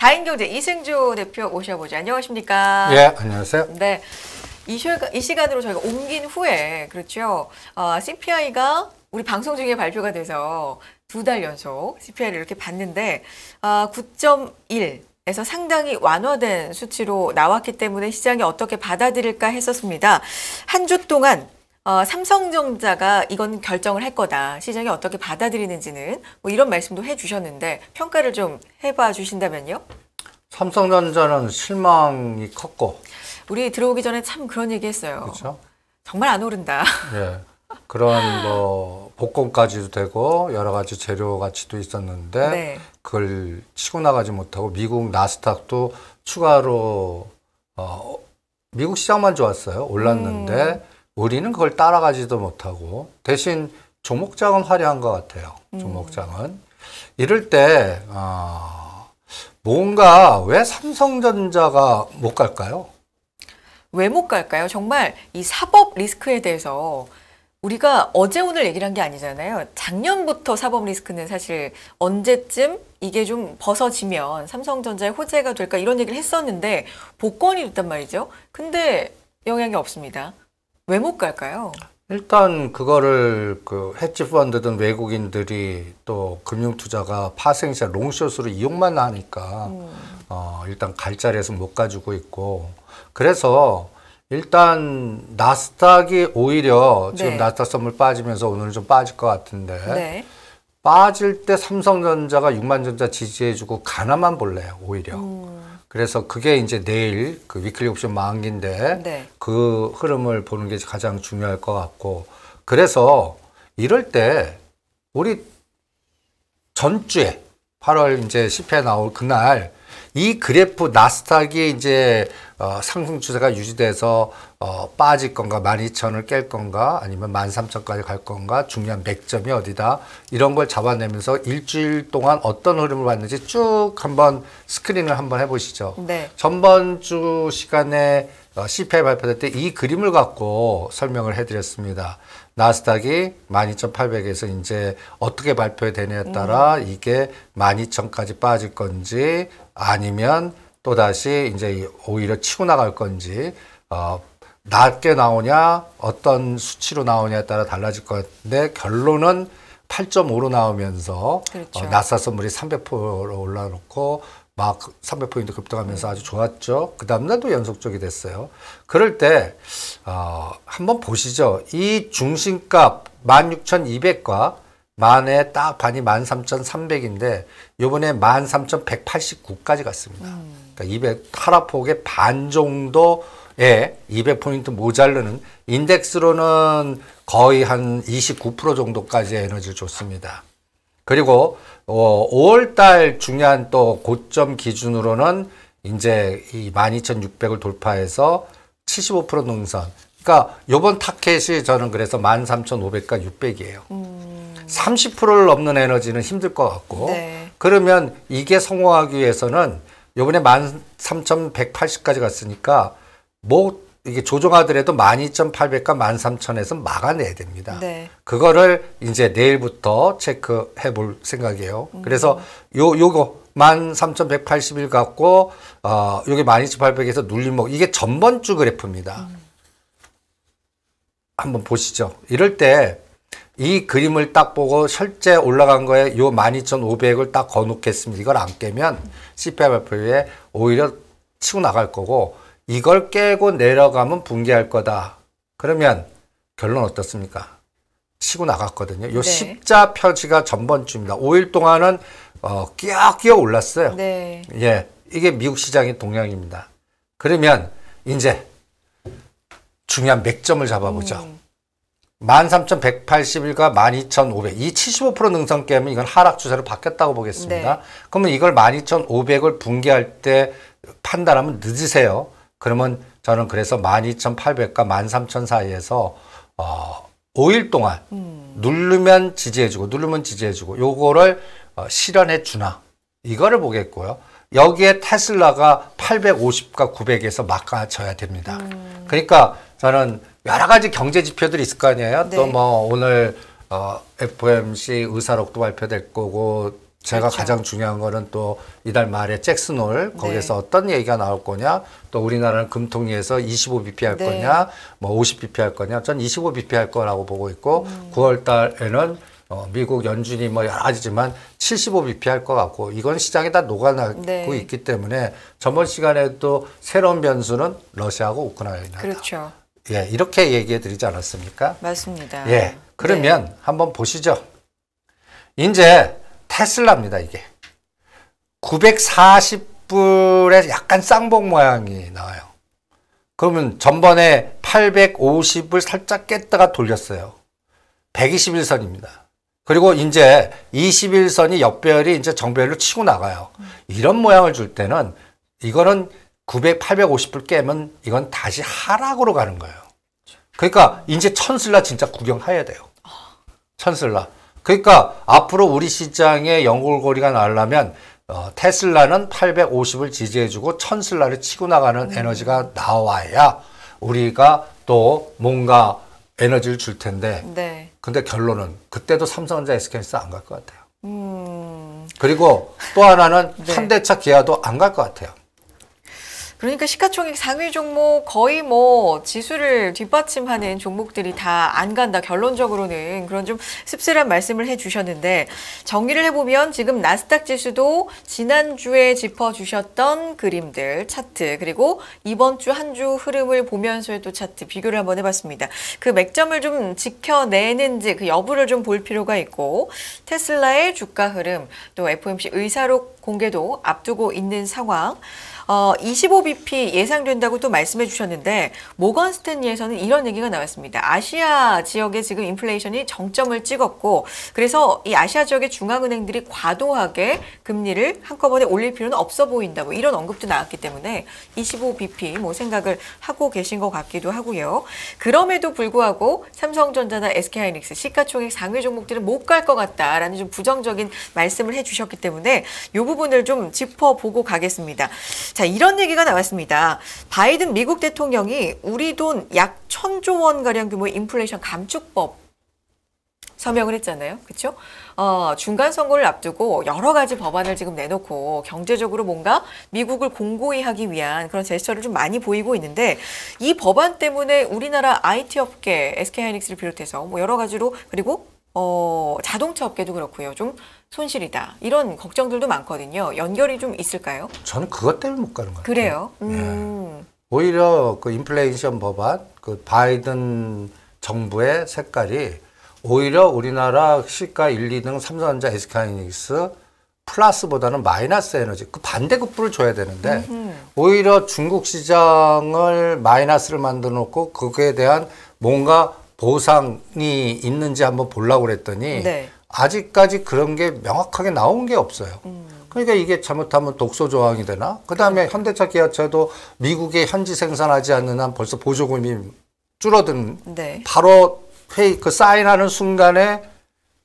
다인경제 이승주 대표 오셔보죠. 안녕하십니까? 예, 안녕하세요. 네. 이, 시간, 이 시간으로 저희가 옮긴 후에 그렇죠. 어, CPI가 우리 방송 중에 발표가 돼서 두 달 연속 CPI를 이렇게 봤는데 어, 9.1 에서 상당히 완화된 수치로 나왔기 때문에 시장이 어떻게 받아들일까 했었습니다. 한 주 동안 어, 삼성전자가 이건 결정을 할 거다. 시장이 어떻게 받아들이는지는 뭐 이런 말씀도 해주셨는데 평가를 좀 해봐 주신다면요? 삼성전자는 실망이 컸고 우리 들어오기 전에 참 그런 얘기했어요. 그렇죠. 정말 안 오른다. 예. 그런 뭐 복권까지도 되고 여러 가지 재료 가치도 있었는데 네. 그걸 치고 나가지 못하고 미국 나스닥도 추가로 어, 미국 시장만 좋았어요. 올랐는데 음. 우리는 그걸 따라가지도 못하고 대신 조목장은 화려한 것 같아요. 음. 조목장은 음. 이럴 때 어, 뭔가 왜 삼성전자가 못 갈까요? 왜 못 갈까요? 정말 이 사법 리스크에 대해서 우리가 어제 오늘 얘기를 한 게 아니잖아요. 작년부터 사법 리스크는 사실 언제쯤 이게 좀 벗어지면 삼성전자의 호재가 될까 이런 얘기를 했었는데 복권이 됐단 말이죠. 근데 영향이 없습니다. 왜못 갈까요? 일단 그거를 그 헤지 펀드든 외국인들이 또 금융 투자가 파생이자 롱숏으로 이용만 하니까 음. 어 일단 갈 자리에서 못 가지고 있고 그래서 일단 나스닥이 오히려 지금 네. 나스닥 선물 빠지면서 오늘 좀 빠질 것 같은데 네. 빠질 때 삼성전자가 6만전자 지지해주고 가나만 볼래요 오히려 음. 그래서 그게 이제 내일 그 위클리 옵션 만기인데 네. 그 흐름을 보는 게 가장 중요할 것 같고 그래서 이럴 때 우리 전주에 8월 이제 10회 나올 그날 이 그래프 나스닥이 이제 어, 상승 추세가 유지돼서 어, 빠질 건가 12,000을 깰 건가 아니면 13,000까지 갈 건가 중요한 맥점이 어디다 이런 걸 잡아내면서 일주일 동안 어떤 흐름을 봤는지 쭉 한번 스크린을 한번 해보시죠. 네. 전번 주 시간에 어, CPI 발표될 때 이 그림을 갖고 설명을 해드렸습니다. 나스닥이 12,800에서 이제 어떻게 발표되냐에 느 따라 음. 이게 12,000까지 빠질 건지 아니면 또 다시 이제 오히려 치고 나갈 건지 어 낮게 나오냐 어떤 수치로 나오냐에 따라 달라질 건데 결론은 8.5로 나오면서 그렇죠. 어, 나스닥 선물이 300%로 올라놓고 막 300포인트 급등하면서 음. 아주 좋았죠. 그 다음날 도 연속적이 됐어요. 그럴 때 어, 한번 보시죠. 이 중심값 16,200과 만에 딱 반이 13,300인데 요번에 13,189까지 갔습니다. 음. 그러니까 200 하락폭의 반 정도에 200포인트 모자르는 인덱스로는 거의 한 29% 정도까지 에너지를 줬습니다. 그리고 어, 5월 달 중요한 또 고점 기준으로는 이제 이 12,600을 돌파해서 75% 능선. 그러니까 요번 타켓이 저는 그래서 13,500과 600이에요. 음. 30%를 넘는 에너지는 힘들 것 같고 네. 그러면 이게 성공하기 위해서는 요번에 13,180까지 갔으니까 뭐 이게 조정하더라도 12,800과 13,000에서 막아내야 됩니다. 네. 그거를 이제 내일부터 체크해 볼 생각이에요. 음. 그래서 요 요거 13,181 갖고 어 요게 12,800에서 눌림목 뭐, 이게 전번 주 그래프입니다. 음. 한번 보시죠. 이럴 때 이 그림을 딱 보고 실제 올라간 거에 요 12,500을 딱 거놓겠습니다. 이걸 안 깨면 CPI 발표에 오히려 치고 나갈 거고 이걸 깨고 내려가면 붕괴할 거다. 그러면 결론 어떻습니까? 치고 나갔거든요. 요 네. 십자 표지가 전번 주입니다. 5일 동안은 어, 끼어 끼어 올랐어요. 네. 예, 이게 미국 시장의 동향입니다. 그러면 이제 중요한 맥점을 잡아보죠. 음. 13,181과 12,500. 이 75% 능선 깨면 이건 하락 추세로 바뀌었다고 보겠습니다. 네. 그러면 이걸 12,500을 붕괴할 때 판단하면 늦으세요. 그러면 저는 그래서 12,800과 13,000 사이에서 어, 5일 동안 음. 누르면 지지해주고 누르면 지지해주고 요거를 어, 실현해 주나 이거를 보겠고요. 여기에 테슬라가 850과 900에서 막아져야 됩니다. 음. 그러니까 저는 여러 가지 경제 지표들이 있을 거 아니에요. 네. 또뭐 오늘 어, FOMC 의사록도 발표될 거고 제가 그렇죠. 가장 중요한 거는 또 이달 말에 잭슨홀 네. 거기에서 네. 어떤 얘기가 나올 거냐 또 우리나라는 금통위에서 25bp 할 네. 거냐 뭐 50bp 할 거냐 전 25bp 할 거라고 보고 있고 음. 9월 달에는 어, 미국 연준이 뭐 여러 가지지만 75 BP 할 것 같고 이건 시장에 다 녹아나고 네. 있기 때문에 저번 시간에 도 새로운 변수는 러시아하고 우크라이나다. 그렇죠. 예, 이렇게 얘기해 드리지 않았습니까? 맞습니다. 예. 네. 그러면 네. 한번 보시죠. 이제 테슬라입니다, 이게. 940불에 약간 쌍봉 모양이 나와요. 그러면 전번에 850을 살짝 깼다가 돌렸어요. 121선입니다. 그리고 이제 21선이 역별이 이제 정별로 치고 나가요. 이런 모양을 줄 때는 이거는 900, 850불 깨면 이건 다시 하락으로 가는 거예요. 그러니까 이제 천슬라 진짜 구경해야 돼요. 천슬라. 그러니까 앞으로 우리 시장에 연골고리가 나려면 어, 테슬라는 850을 지지해주고 천슬라를 치고 나가는 음. 에너지가 나와야 우리가 또 뭔가 에너지를 줄 텐데 네. 근데 결론은 그때도 삼성전자 SKS 안갈 것 같아요. 음... 그리고 또 하나는 네. 현대차 기아도 안 갈 것 같아요. 그러니까 시가총액 상위 종목 거의 뭐 지수를 뒷받침하는 종목들이 다 안 간다 결론적으로는 그런 좀 씁쓸한 말씀을 해주셨는데 정리를 해보면 지금 나스닥 지수도 지난주에 짚어주셨던 그림들 차트 그리고 이번 주 한 주 흐름을 보면서의 또 차트 비교를 한번 해봤습니다. 그 맥점을 좀 지켜내는지 그 여부를 좀 볼 필요가 있고 테슬라의 주가 흐름 또 FOMC 의사록 공개도 앞두고 있는 상황 어, 25bp 예상된다고 또 말씀해 주셨는데 모건 스탠리에서는 이런 얘기가 나왔습니다. 아시아 지역에 지금 인플레이션이 정점을 찍었고 그래서 이 아시아 지역의 중앙은행들이 과도하게 금리를 한꺼번에 올릴 필요는 없어 보인다 뭐 이런 언급도 나왔기 때문에 25bp 뭐 생각을 하고 계신 것 같기도 하고요. 그럼에도 불구하고 삼성전자나 SK하이닉스 시가총액 상위 종목들은 못 갈 것 같다라는 좀 부정적인 말씀을 해주셨기 때문에 이 부분을 좀 짚어보고 가겠습니다. 자, 이런 얘기가 나왔습니다. 바이든 미국 대통령이 우리 돈 약 천조 원가량 규모의 인플레이션 감축법 서명을 했잖아요. 그렇죠? 어, 중간 선거를 앞두고 여러 가지 법안을 지금 내놓고 경제적으로 뭔가 미국을 공고히 하기 위한 그런 제스처를 좀 많이 보이고 있는데 이 법안 때문에 우리나라 IT 업계 SK하이닉스를 비롯해서 뭐 여러 가지로 그리고 어, 자동차 업계도 그렇고요. 좀 손실이다. 이런 걱정들도 많거든요. 연결이 좀 있을까요? 저는 그것 때문에 못 가는 거 같아요. 그래요? 예. 음. 예. 오히려 그 인플레이션 법안, 그 바이든 정부의 색깔이 오히려 우리나라 시가 1, 2등 삼성전자 SK하이닉스 플러스보다는 마이너스 에너지 그 반대급부를 줘야 되는데 음흠. 오히려 중국 시장을 마이너스를 만들어 놓고 그거에 대한 뭔가 보상이 있는지 한번 보려고 그랬더니 네. 아직까지 그런 게 명확하게 나온 게 없어요. 음. 그러니까 이게 잘못하면 독소 조항이 되나? 그다음에 그러니 그렇죠. 현대차 기아차도 미국에 현지 생산하지 않는 한 벌써 보조금이 줄어든 네. 바로 회의 그 사인하는 순간에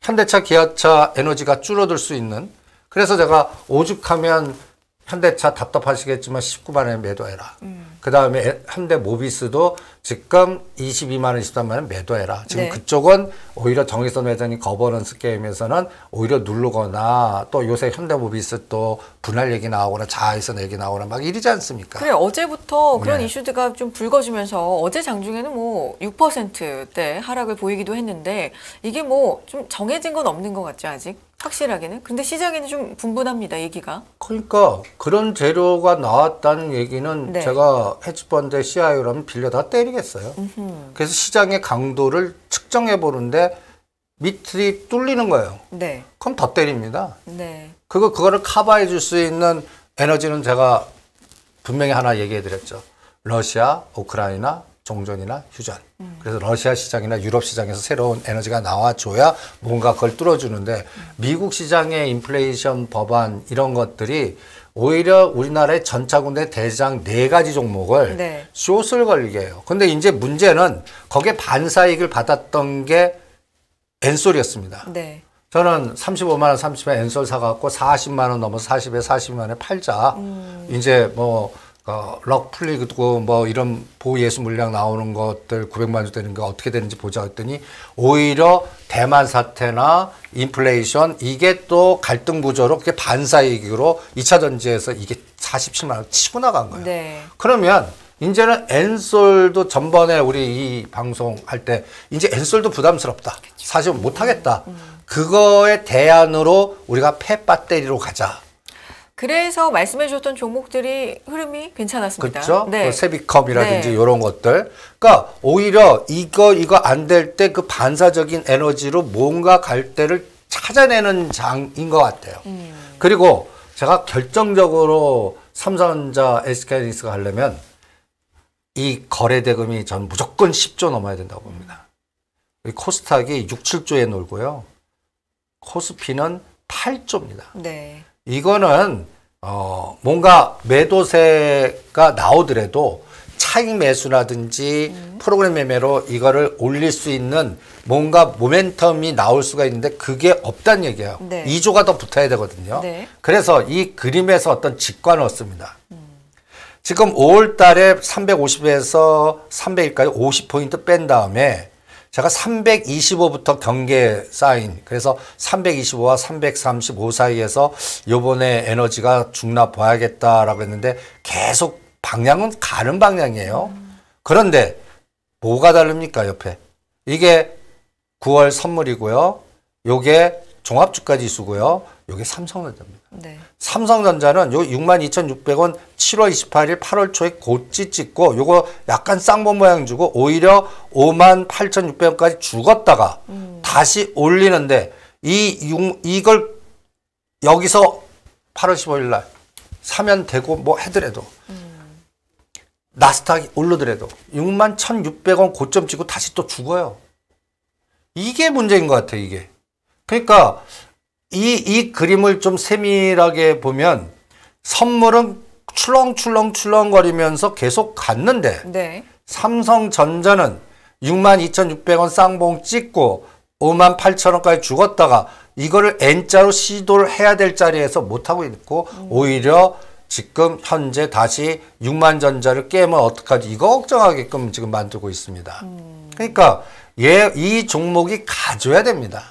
현대차 기아차 에너지가 줄어들 수 있는 그래서 제가 오죽하면 현대차 답답하시겠지만 19만원에 매도해라. 음. 그 다음에 현대 모비스도 지금 22만원, 23만원 매도해라. 지금 네. 그쪽은 오히려 정의선 회장이 거버넌스 게임에서는 오히려 누르거나 또 요새 현대 모비스 또 분할 얘기 나오거나 자아에선 얘기 나오거나 막 이러지 않습니까? 그래, 어제부터 그런 네. 이슈들과좀 불거지면서 어제 장중에는 뭐 6%대 하락을 보이기도 했는데 이게 뭐 좀 정해진 건 없는 것 같죠, 아직? 확실하게는. 근데 시작에는 좀 분분합니다, 얘기가. 그러니까 그런 재료가 나왔다는 얘기는 네. 제가 헤지펀드 CIO라면 빌려다 때리겠어요. 음흠. 그래서 시장의 강도를 측정해 보는데 밑이 뚫리는 거예요. 네. 그럼 더 때립니다. 네. 그거 그거를 커버해 줄 수 있는 에너지는 제가 분명히 하나 얘기해 드렸죠. 러시아, 우크라이나, 종전이나 휴전. 음. 그래서 러시아 시장이나 유럽 시장에서 새로운 에너지가 나와줘야 뭔가 그걸 뚫어주는데 미국 시장의 인플레이션 법안 이런 것들이 오히려 우리나라의 전차군대 대장 네 가지 종목을 네. 쇼스걸리게 해요. 근데 이제 문제는 거기에 반사익을 받았던 게 엔솔이었습니다. 네. 저는 35만 원, 30만 엔솔 사갖고 40만 원 넘어서 40에 40만 원에 팔자. 음. 이제 뭐 어, 럭플리그고 뭐 이런 보예수 물량 나오는 것들 900만 주 되는 게 어떻게 되는지 보자 했더니 오히려 대만 사태나 인플레이션 이게 또 갈등 구조로 그게 반사이익으로 2차 전지에서 이게 47만 원 치고 나간 거예요. 네. 그러면 이제는 엔솔도 전번에 우리 이 방송 할 때 이제 엔솔도 부담스럽다. 사실 못 하겠다. 음. 그거의 대안으로 우리가 폐배터리로 가자. 그래서 말씀해 주셨던 종목들이 흐름이 괜찮았습니다. 그렇죠. 네. 그 세비컴이라든지 네. 이런 것들. 그러니까 오히려 이거 이거 안 될 때 그 반사적인 에너지로 뭔가 갈 때를 찾아내는 장인 것 같아요. 음. 그리고 제가 결정적으로 삼성전자 SK하이닉스가 하려면 이 거래 대금이 전 무조건 10조 넘어야 된다고 봅니다. 코스닥이 6, 7조에 놀고요. 코스피는 8조입니다. 네. 이거는 어, 뭔가 매도세가 나오더라도 차익 매수라든지 음. 프로그램 매매로 이거를 올릴 수 있는 뭔가 모멘텀이 나올 수가 있는데 그게 없다는 얘기예요. 네. 2조가 더 붙어야 되거든요. 네. 그래서 이 그림에서 어떤 직관을 얻습니다. 음. 지금 5월 달에 350에서 300일까지 50포인트 뺀 다음에 제가 325부터 경계 사인 그래서 325와 335 사이에서 요번에 에너지가 중납 봐야겠다라고 했는데 계속 방향은 가는 방향이에요. 그런데 뭐가 다릅니까 옆에? 이게 9월 선물이고요. 요게 종합주가지수고요. 요게 삼성전자입니다. 네. 삼성전자는 요 62,600원 7월 28일 8월 초에 고치 찍고 요거 약간 쌍봉 모양 주고 오히려 58,600원까지 죽었다가 음. 다시 올리는데 이 6, 이걸 여기서 8월 15일 날 사면 되고 뭐 해더라도 음. 나스닥이 올르더라도 61,600원 고점 찍고 다시 또 죽어요. 이게 문제인 것 같아요, 이게. 그러니까 이, 이 그림을 좀 세밀하게 보면 선물은 출렁출렁출렁거리면서 계속 갔는데 네. 삼성전자는 62,600원 쌍봉 찍고 58,000원까지 죽었다가 이거를 N자로 시도를 해야 될 자리에서 못하고 있고 음. 오히려 지금 현재 다시 6만 전자를 깨면 어떡하지 이거 걱정하게끔 지금 만들고 있습니다. 음. 그러니까 얘, 이 종목이 가져야 됩니다.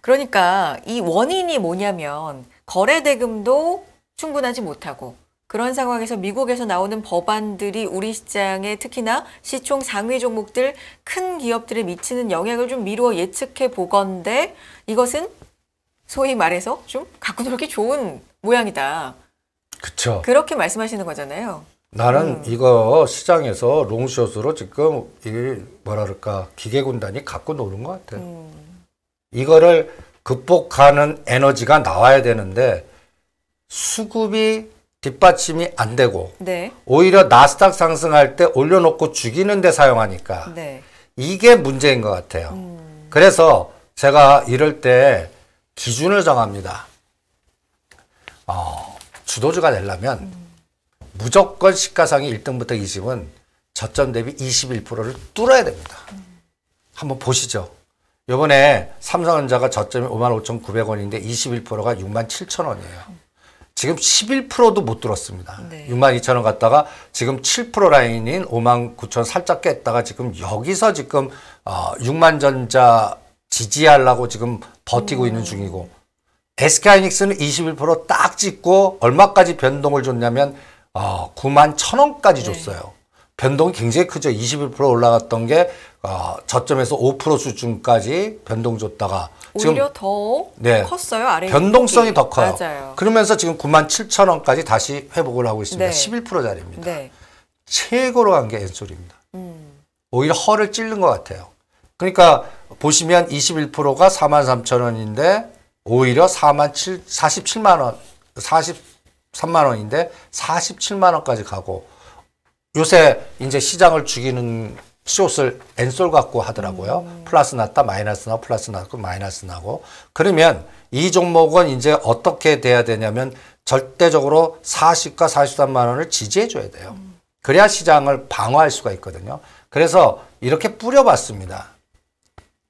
그러니까 이 원인이 뭐냐면 거래 대금도 충분하지 못하고 그런 상황에서 미국에서 나오는 법안들이 우리 시장에 특히나 시총 상위 종목들 큰 기업들에 미치는 영향을 좀 미루어 예측해 보건데 이것은 소위 말해서 좀 갖고 놀기 좋은 모양이다. 그렇죠. 그렇게 말씀하시는 거잖아요. 나는 음. 이거 시장에서 롱숏으로 지금 이 뭐랄까 기계군단이 갖고 노는 것 같아. 요 음. 이거를 극복하는 에너지가 나와야 되는데 수급이 뒷받침이 안 되고 네. 오히려 나스닥 상승할 때 올려놓고 죽이는 데 사용하니까 네. 이게 문제인 것 같아요. 음. 그래서 제가 이럴 때 기준을 정합니다. 어, 주도주가 되려면 음. 무조건 시가상이 1등부터 20은 저점 대비 21%를 뚫어야 됩니다. 음. 한번 보시죠. 요번에 삼성전자가 저점이 55,900원인데 21%가 67,000원이에요. 지금 11%도 못 들었습니다. 네. 6만 2 0원 갔다가 지금 7% 라인인 5만 9천 살짝 깼다가 지금 여기서 지금 어, 6만 전자 지지하려고 지금 버티고 음. 있는 중이고 SK하이닉스는 21%딱 찍고 얼마까지 변동을 줬냐면 어, 9만 1 0 0 0 원까지 네. 줬어요. 변동이 굉장히 크죠. 21% 올라갔던 게 어, 저점에서 5% 수준까지 변동 줬다가 오히려 더 네, 컸어요. 아래 변동성이 더 커요. 맞아요. 그러면서 지금 9만 7천 원까지 다시 회복을 하고 있습니다. 네. 11%짜리입니다. 네. 최고로 간 게 엔솔입니다. 음. 오히려 허를 찔른 것 같아요. 그러니까 보시면 21%가 4만 3천 원인데 오히려 4만 7, 47만 원, 43만 원인데 47만 원까지 가고 요새 이제 시장을 죽이는 시옷을 엔솔 갖고 하더라고요. 음. 플러스 났다 마이너스 나고 플러스 나고 마이너스 나고 그러면 이 종목은 이제 어떻게 돼야 되냐면 절대적으로 40과 43만 원을 지지해 줘야 돼요. 음. 그래야 시장을 방어할 수가 있거든요. 그래서 이렇게 뿌려봤습니다.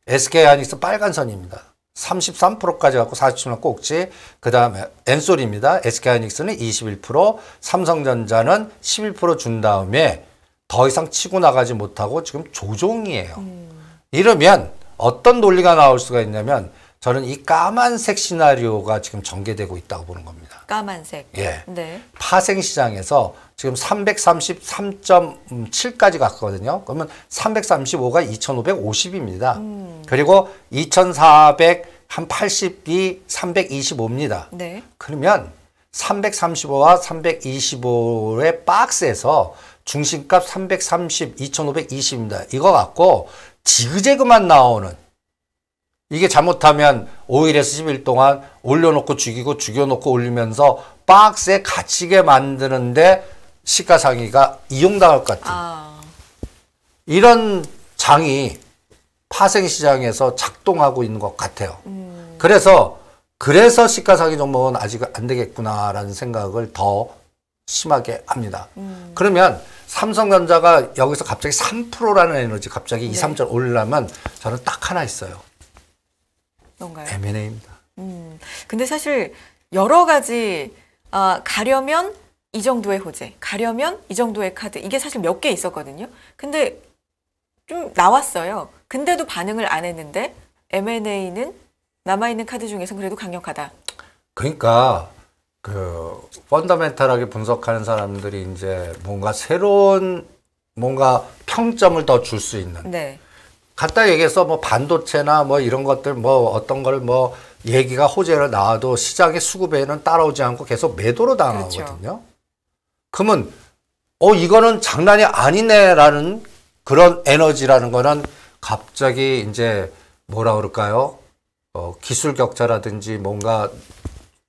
SK 하이닉스 빨간 선입니다. 33%까지 갖고 47만 꼭지. 그 다음에 엔솔입니다. SK하이닉스는 21%, 삼성전자는 11%준 다음에 더 이상 치고 나가지 못하고 지금 조종이에요. 음. 이러면 어떤 논리가 나올 수가 있냐면 저는 이 까만색 시나리오가 지금 전개되고 있다고 보는 겁니다. 까만색. 예. 네. 파생 시장에서 지금 333.7까지 갔거든요. 그러면 335가 2,550입니다. 음. 그리고 2,480이 325입니다. 네. 그러면 335와 325의 박스에서 중심값 330, 2,520입니다. 이거 갖고 지그재그만 나오는 이게 잘못하면 5일에서 10일 동안 올려놓고 죽이고 죽여놓고 올리면서 박스에 갇히게 만드는데 시가상위가 이용당할 것 같은 아. 이런 장이 파생시장에서 작동하고 있는 것 같아요. 음. 그래서 그래서 시가상위 종목은 아직 안 되겠구나라는 생각을 더 심하게 합니다. 음. 그러면 삼성전자가 여기서 갑자기 3%라는 에너지 갑자기 네. 2, 3절 올리려면 저는 딱 하나 있어요. 그가요 M&A입니다. 음, 근데 사실 여러 가지 아, 가려면 이 정도의 호재, 가려면 이 정도의 카드 이게 사실 몇 개 있었거든요. 근데 좀 나왔어요. 근데도 반응을 안 했는데 M&A는 남아있는 카드 중에서 그래도 강력하다. 그러니까 그 펀더멘탈하게 분석하는 사람들이 이제 뭔가 새로운 뭔가 평점을 더 줄 수 있는 네. 갖다 얘기해서 뭐 반도체나 뭐 이런 것들 뭐 어떤 걸 뭐 얘기가 호재를 나와도 시장의 수급에는 따라오지 않고 계속 매도로 당하거든요. 그렇죠. 그러면 어 이거는 장난이 아니네라는 그런 에너지라는 거는 갑자기 이제 뭐라 그럴까요? 어, 기술 격차라든지 뭔가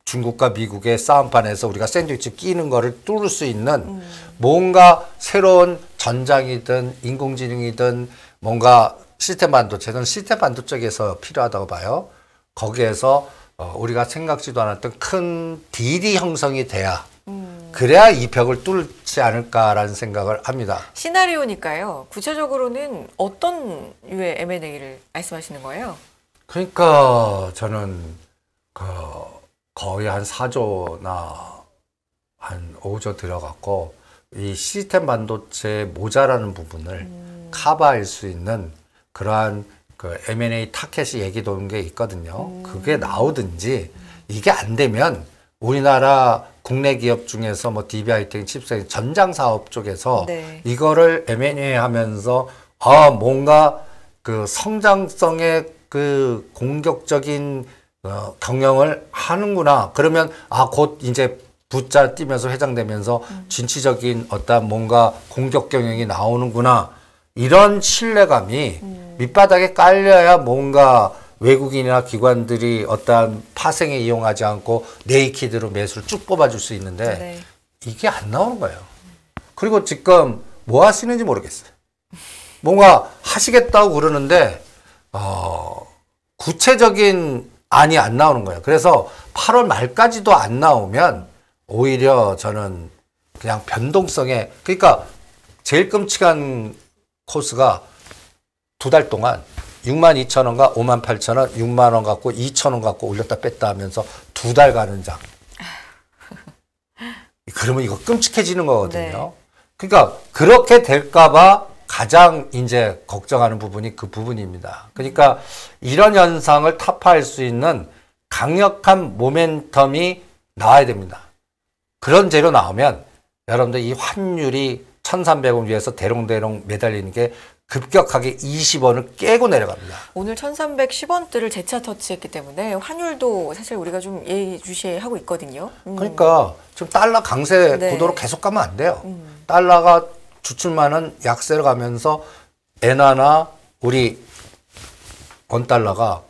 중국과 미국의 싸움판에서 우리가 샌드위치 끼는 거를 뚫을 수 있는 음. 뭔가 새로운 전장이든 인공지능이든 뭔가 시스템 반도체는 시스템 반도체에서 필요하다고 봐요. 거기에서 어, 우리가 생각지도 않았던 큰 딜이 형성이 돼야 음. 그래야 이 벽을 뚫지 않을까라는 생각을 합니다. 시나리오니까요. 구체적으로는 어떤 유의 M&A를 말씀하시는 거예요? 그러니까 저는 그 거의 한 4조나 한 5조 들어갔고 이 시스템 반도체 모자라는 부분을 음. 커버할 수 있는 그러한 그 M&A 타켓이 얘기 도는 게 있거든요. 음. 그게 나오든지 이게 안 되면 우리나라 국내 기업 중에서 뭐 DBI텍, 칩스 전장 사업 쪽에서 네. 이거를 M&A 하면서 아 뭔가 그 성장성의 그 공격적인 어, 경영을 하는구나. 그러면 아 곧 이제 부자 뛰면서 회장되면서 음. 진취적인 어떤 뭔가 공격 경영이 나오는구나. 이런 신뢰감이 음. 밑바닥에 깔려야 뭔가 외국인이나 기관들이 어떠한 파생에 이용하지 않고 네이키드로 매수를 쭉 뽑아줄 수 있는데 네. 이게 안 나오는 거예요. 그리고 지금 뭐 하시는지 모르겠어요. 뭔가 하시겠다고 그러는데 어, 구체적인 안이 안 나오는 거예요. 그래서 8월 말까지도 안 나오면 오히려 저는 그냥 변동성에 그러니까 제일 끔찍한 코스가 두달 동안 6만 2천 원과 5만 8천 원, 6만 원 갖고 2천 원 갖고 올렸다 뺐다 하면서 두 달 가는 장. 그러면 이거 끔찍해지는 거거든요. 네. 그러니까 그렇게 될까봐 가장 이제 걱정하는 부분이 그 부분입니다. 그러니까 이런 현상을 타파할 수 있는 강력한 모멘텀이 나와야 됩니다. 그런 재료 나오면 여러분들 이 환율이 1,300원 위에서 대롱대롱 매달리는 게 급격하게 20원을 깨고 내려갑니다. 오늘 1310원대를 재차 터치했기 때문에 환율도 사실 우리가 좀 예의주시하고 있거든요. 음. 그러니까 지금 달러 강세 네. 구도로 계속 가면 안 돼요. 음. 달러가 주춤만는 약세를 가면서 엔화나 우리 원달러가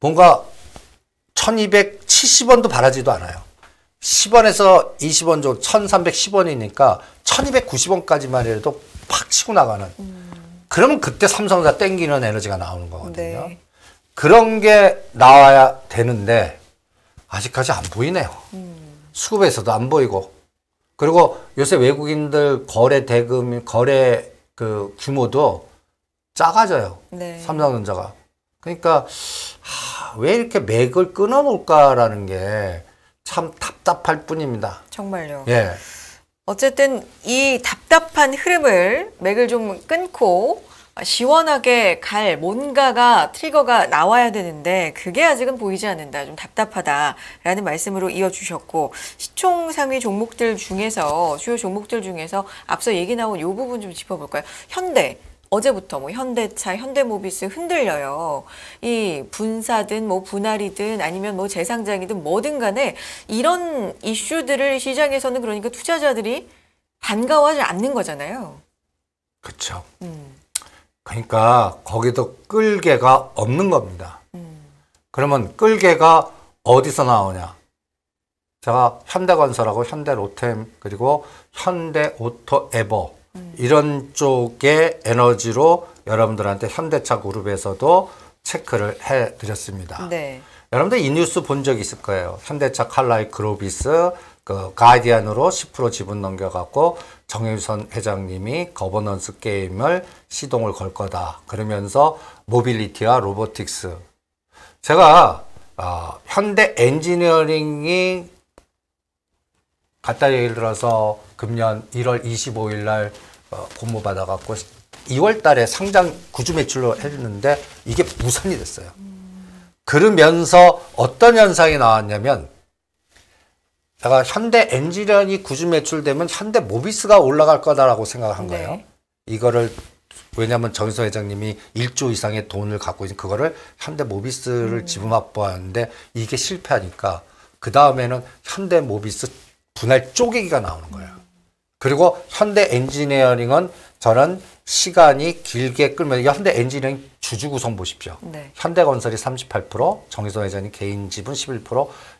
뭔가 1270원도 바라지도 않아요. 10원에서 20원 정도 1310원이니까 1290원까지만 해도 팍 치고 나가는 음. 그러면 그때 삼성에서 땡기는 에너지가 나오는 거거든요. 네. 그런 게 나와야 되는데 아직까지 안 보이네요. 음. 수급에서도 안 보이고 그리고 요새 외국인들 거래 대금 거래 그 규모도 작아져요. 네. 삼성전자가. 그러니까 하, 왜 이렇게 맥을 끊어놓을까라는 게 참 답답할 뿐입니다. 정말요. 예. 어쨌든 이 답답한 흐름을 맥을 좀 끊고 시원하게 갈 뭔가가 트리거가 나와야 되는데 그게 아직은 보이지 않는다. 좀 답답하다라는 말씀으로 이어주셨고 시총 상위 종목들 중에서 주요 종목들 중에서 앞서 얘기 나온 요 부분 좀 짚어볼까요? 현대 어제부터 뭐 현대차, 현대모비스 흔들려요. 이 분사든 뭐 분할이든 아니면 뭐 재상장이든 뭐든 간에 이런 이슈들을 시장에서는 그러니까 투자자들이 반가워하지 않는 거잖아요. 그렇죠. 음. 그러니까 거기도 끌개가 없는 겁니다. 음. 그러면 끌개가 어디서 나오냐? 제가 현대건설하고 현대로템 그리고 현대오토에버 이런 쪽의 에너지로 여러분들한테 현대차 그룹에서도 체크를 해드렸습니다. 네. 여러분들 이 뉴스 본 적 있을 거예요. 현대차 칼라이 그로비스 그 가디안으로 10% 지분 넘겨갖고 정유선 회장님이 거버넌스 게임을 시동을 걸 거다. 그러면서 모빌리티와 로보틱스 제가 어, 현대 엔지니어링이 갖다 예를 들어서 금년 1월 25일 날 어, 공모 받아갖고 2월 달에 상장 구주 매출로 했는데 이게 무산이 됐어요. 그러면서 어떤 현상이 나왔냐면 제가 현대 엔지련이 구주 매출되면 현대 모비스가 올라갈 거다라고 생각을 한 거예요. 네. 이거를 왜냐하면 정서 회장님이 1조 이상의 돈을 갖고 있는 그거를 현대 모비스를 음. 지분 확보하는데 이게 실패하니까 그 다음에는 현대 모비스 분할 쪼개기가 나오는 거예요. 그리고 현대 엔지니어링은 저는 시간이 길게 끌면 현대 엔지니어링 주주 구성 보십시오. 네. 현대건설이 38%, 정의선 회장이 개인 지분 11%,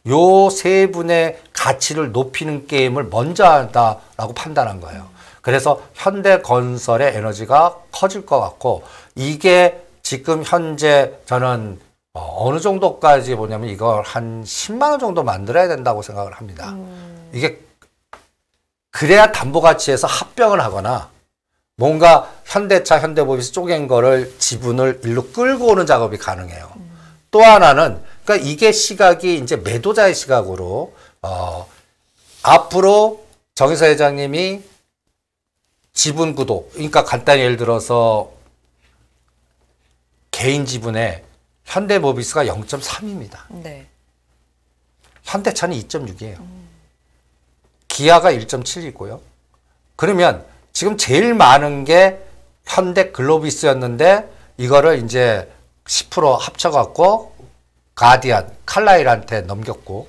요 세 분의 가치를 높이는 게임을 먼저 한다라고 판단한 거예요. 그래서 현대건설의 에너지가 커질 것 같고 이게 지금 현재 저는 어, 어느 정도까지 보냐면 이걸 한 10만 원 정도 만들어야 된다고 생각을 합니다. 음. 이게 그래야 담보가치에서 합병을 하거나 뭔가 현대차 현대모비스 쪼갠 거를 지분을 일로 끌고 오는 작업이 가능해요. 음. 또 하나는 그러니까 이게 시각이 이제 매도자의 시각으로 어 앞으로 정의사 회장님이 지분 구도 그러니까 간단히 예를 들어서 개인 지분에 현대모비스가 0.3입니다. 네. 현대차는 2.6이에요. 음. 기아가 1.7이고요. 그러면 지금 제일 많은 게 현대 글로비스였는데 이거를 이제 10% 합쳐갖고 가디언 칼라일한테 넘겼고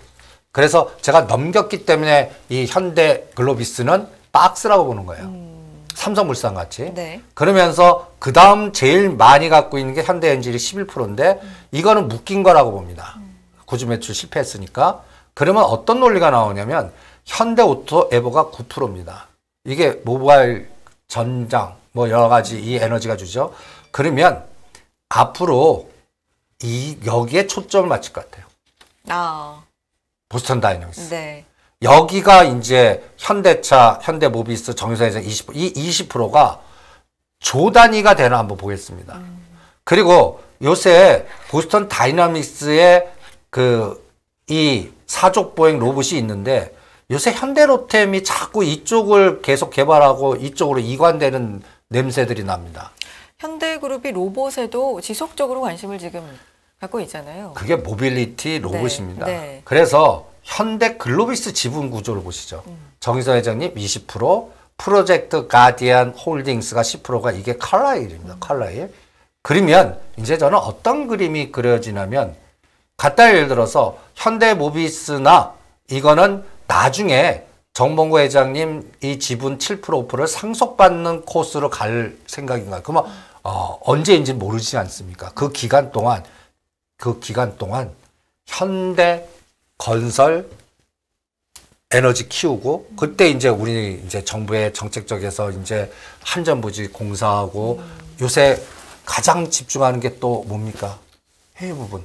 그래서 제가 넘겼기 때문에 이 현대 글로비스는 박스라고 보는 거예요. 음. 삼성물산 같이. 네. 그러면서 그 다음 제일 많이 갖고 있는 게 현대엔진이 11%인데 음. 이거는 묶인 거라고 봅니다. 음. 구주 매출 실패했으니까. 그러면 어떤 논리가 나오냐면 현대오토 에버가 9%입니다. 이게 모바일 전장 뭐 여러 가지 이 에너지가 주죠. 그러면 앞으로 이 여기에 초점을 맞출 것 같아요. 아. 보스턴 다이너믹스 네. 여기가 이제 현대차, 현대모비스, 정유사에서 20%, 이 20%가 조 단위가 되나 한번 보겠습니다. 음. 그리고 요새 보스턴 다이너믹스의그 이 사족 보행 로봇이 있는데 요새 현대로템이 자꾸 이쪽을 계속 개발하고 이쪽으로 이관되는 냄새들이 납니다. 현대그룹이 로봇에도 지속적으로 관심을 지금 갖고 있잖아요. 그게 모빌리티 네, 로봇입니다. 네, 네. 그래서 현대 글로비스 지분 구조를 보시죠. 음. 정의선 회장님 20%, 프로젝트 가디안 홀딩스가 10%가 이게 칼라일입니다. 음. 칼라일. 그러면 이제 저는 어떤 그림이 그려지냐면 간단 예를 들어서 현대 모비스나 이거는 나중에 정봉구 회장님 이 지분 7% 5%를 상속받는 코스로 갈 생각인가? 그러면 어, 언제인지 모르지 않습니까? 그 기간 동안 그 기간 동안 현대 건설 에너지 키우고 그때 이제 우리 이제 정부의 정책적에서 이제 한전부지 공사하고 요새 가장 집중하는 게 또 뭡니까? 해외 부분.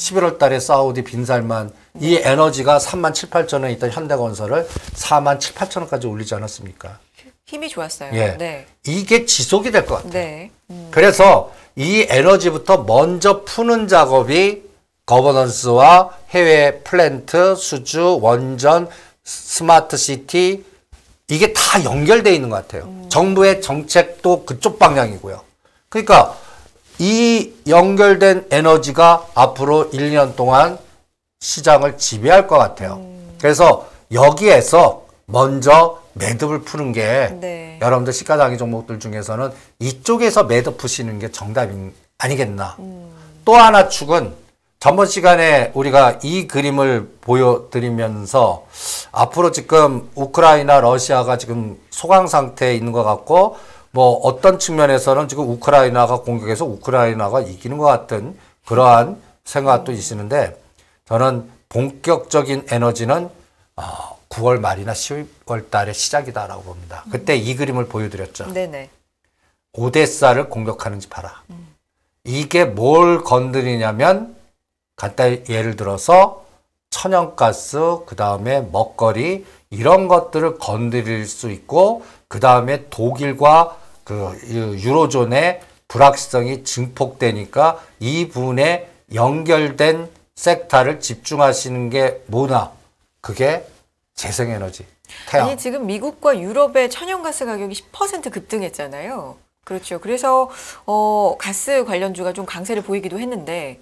11월 달에 사우디 빈살만 이 에너지가 3만 7, 8천원에 있던 현대건설을 4만 7, 8천원까지 올리지 않았습니까? 힘이 좋았어요. 예. 네. 이게 지속이 될 것 같아요. 네. 음. 그래서 이 에너지부터 먼저 푸는 작업이 거버넌스와 해외 플랜트, 수주, 원전, 스마트 시티 이게 다 연결돼 있는 것 같아요. 음. 정부의 정책도 그쪽 방향이고요. 그러니까 이 연결된 에너지가 앞으로 1, 년 동안 시장을 지배할 것 같아요. 음. 그래서 여기에서 먼저 매듭을 푸는 게 네. 여러분들 시가장기 종목들 중에서는 이쪽에서 매듭 푸시는 게 정답인 아니겠나. 음. 또 하나 축은 전번 시간에 우리가 이 그림을 보여드리면서 앞으로 지금 우크라이나 러시아가 지금 소강 상태에 있는 것 같고 뭐 어떤 측면에서는 지금 우크라이나가 공격해서 우크라이나가 이기는 것 같은 그러한 생각도 있으는데 저는 본격적인 에너지는 어, 아, 9월 말이나 10월 달의 시작이다라고 봅니다. 그때 이 그림을 보여드렸죠. 네네. 오데사를 공격하는지 봐라. 음. 이게 뭘 건드리냐면 간단히 예를 들어서 천연가스, 그 다음에 먹거리 이런 것들을 건드릴 수 있고 그 다음에 독일과 그 유로존의 불확실성이 증폭되니까 이 부분에 연결된 섹터를 집중하시는 게 뭐나 그게 재생에너지, 태양. 아니 지금 미국과 유럽의 천연가스 가격이 10% 급등했잖아요. 그렇죠. 그래서 어, 가스 관련주가 좀 강세를 보이기도 했는데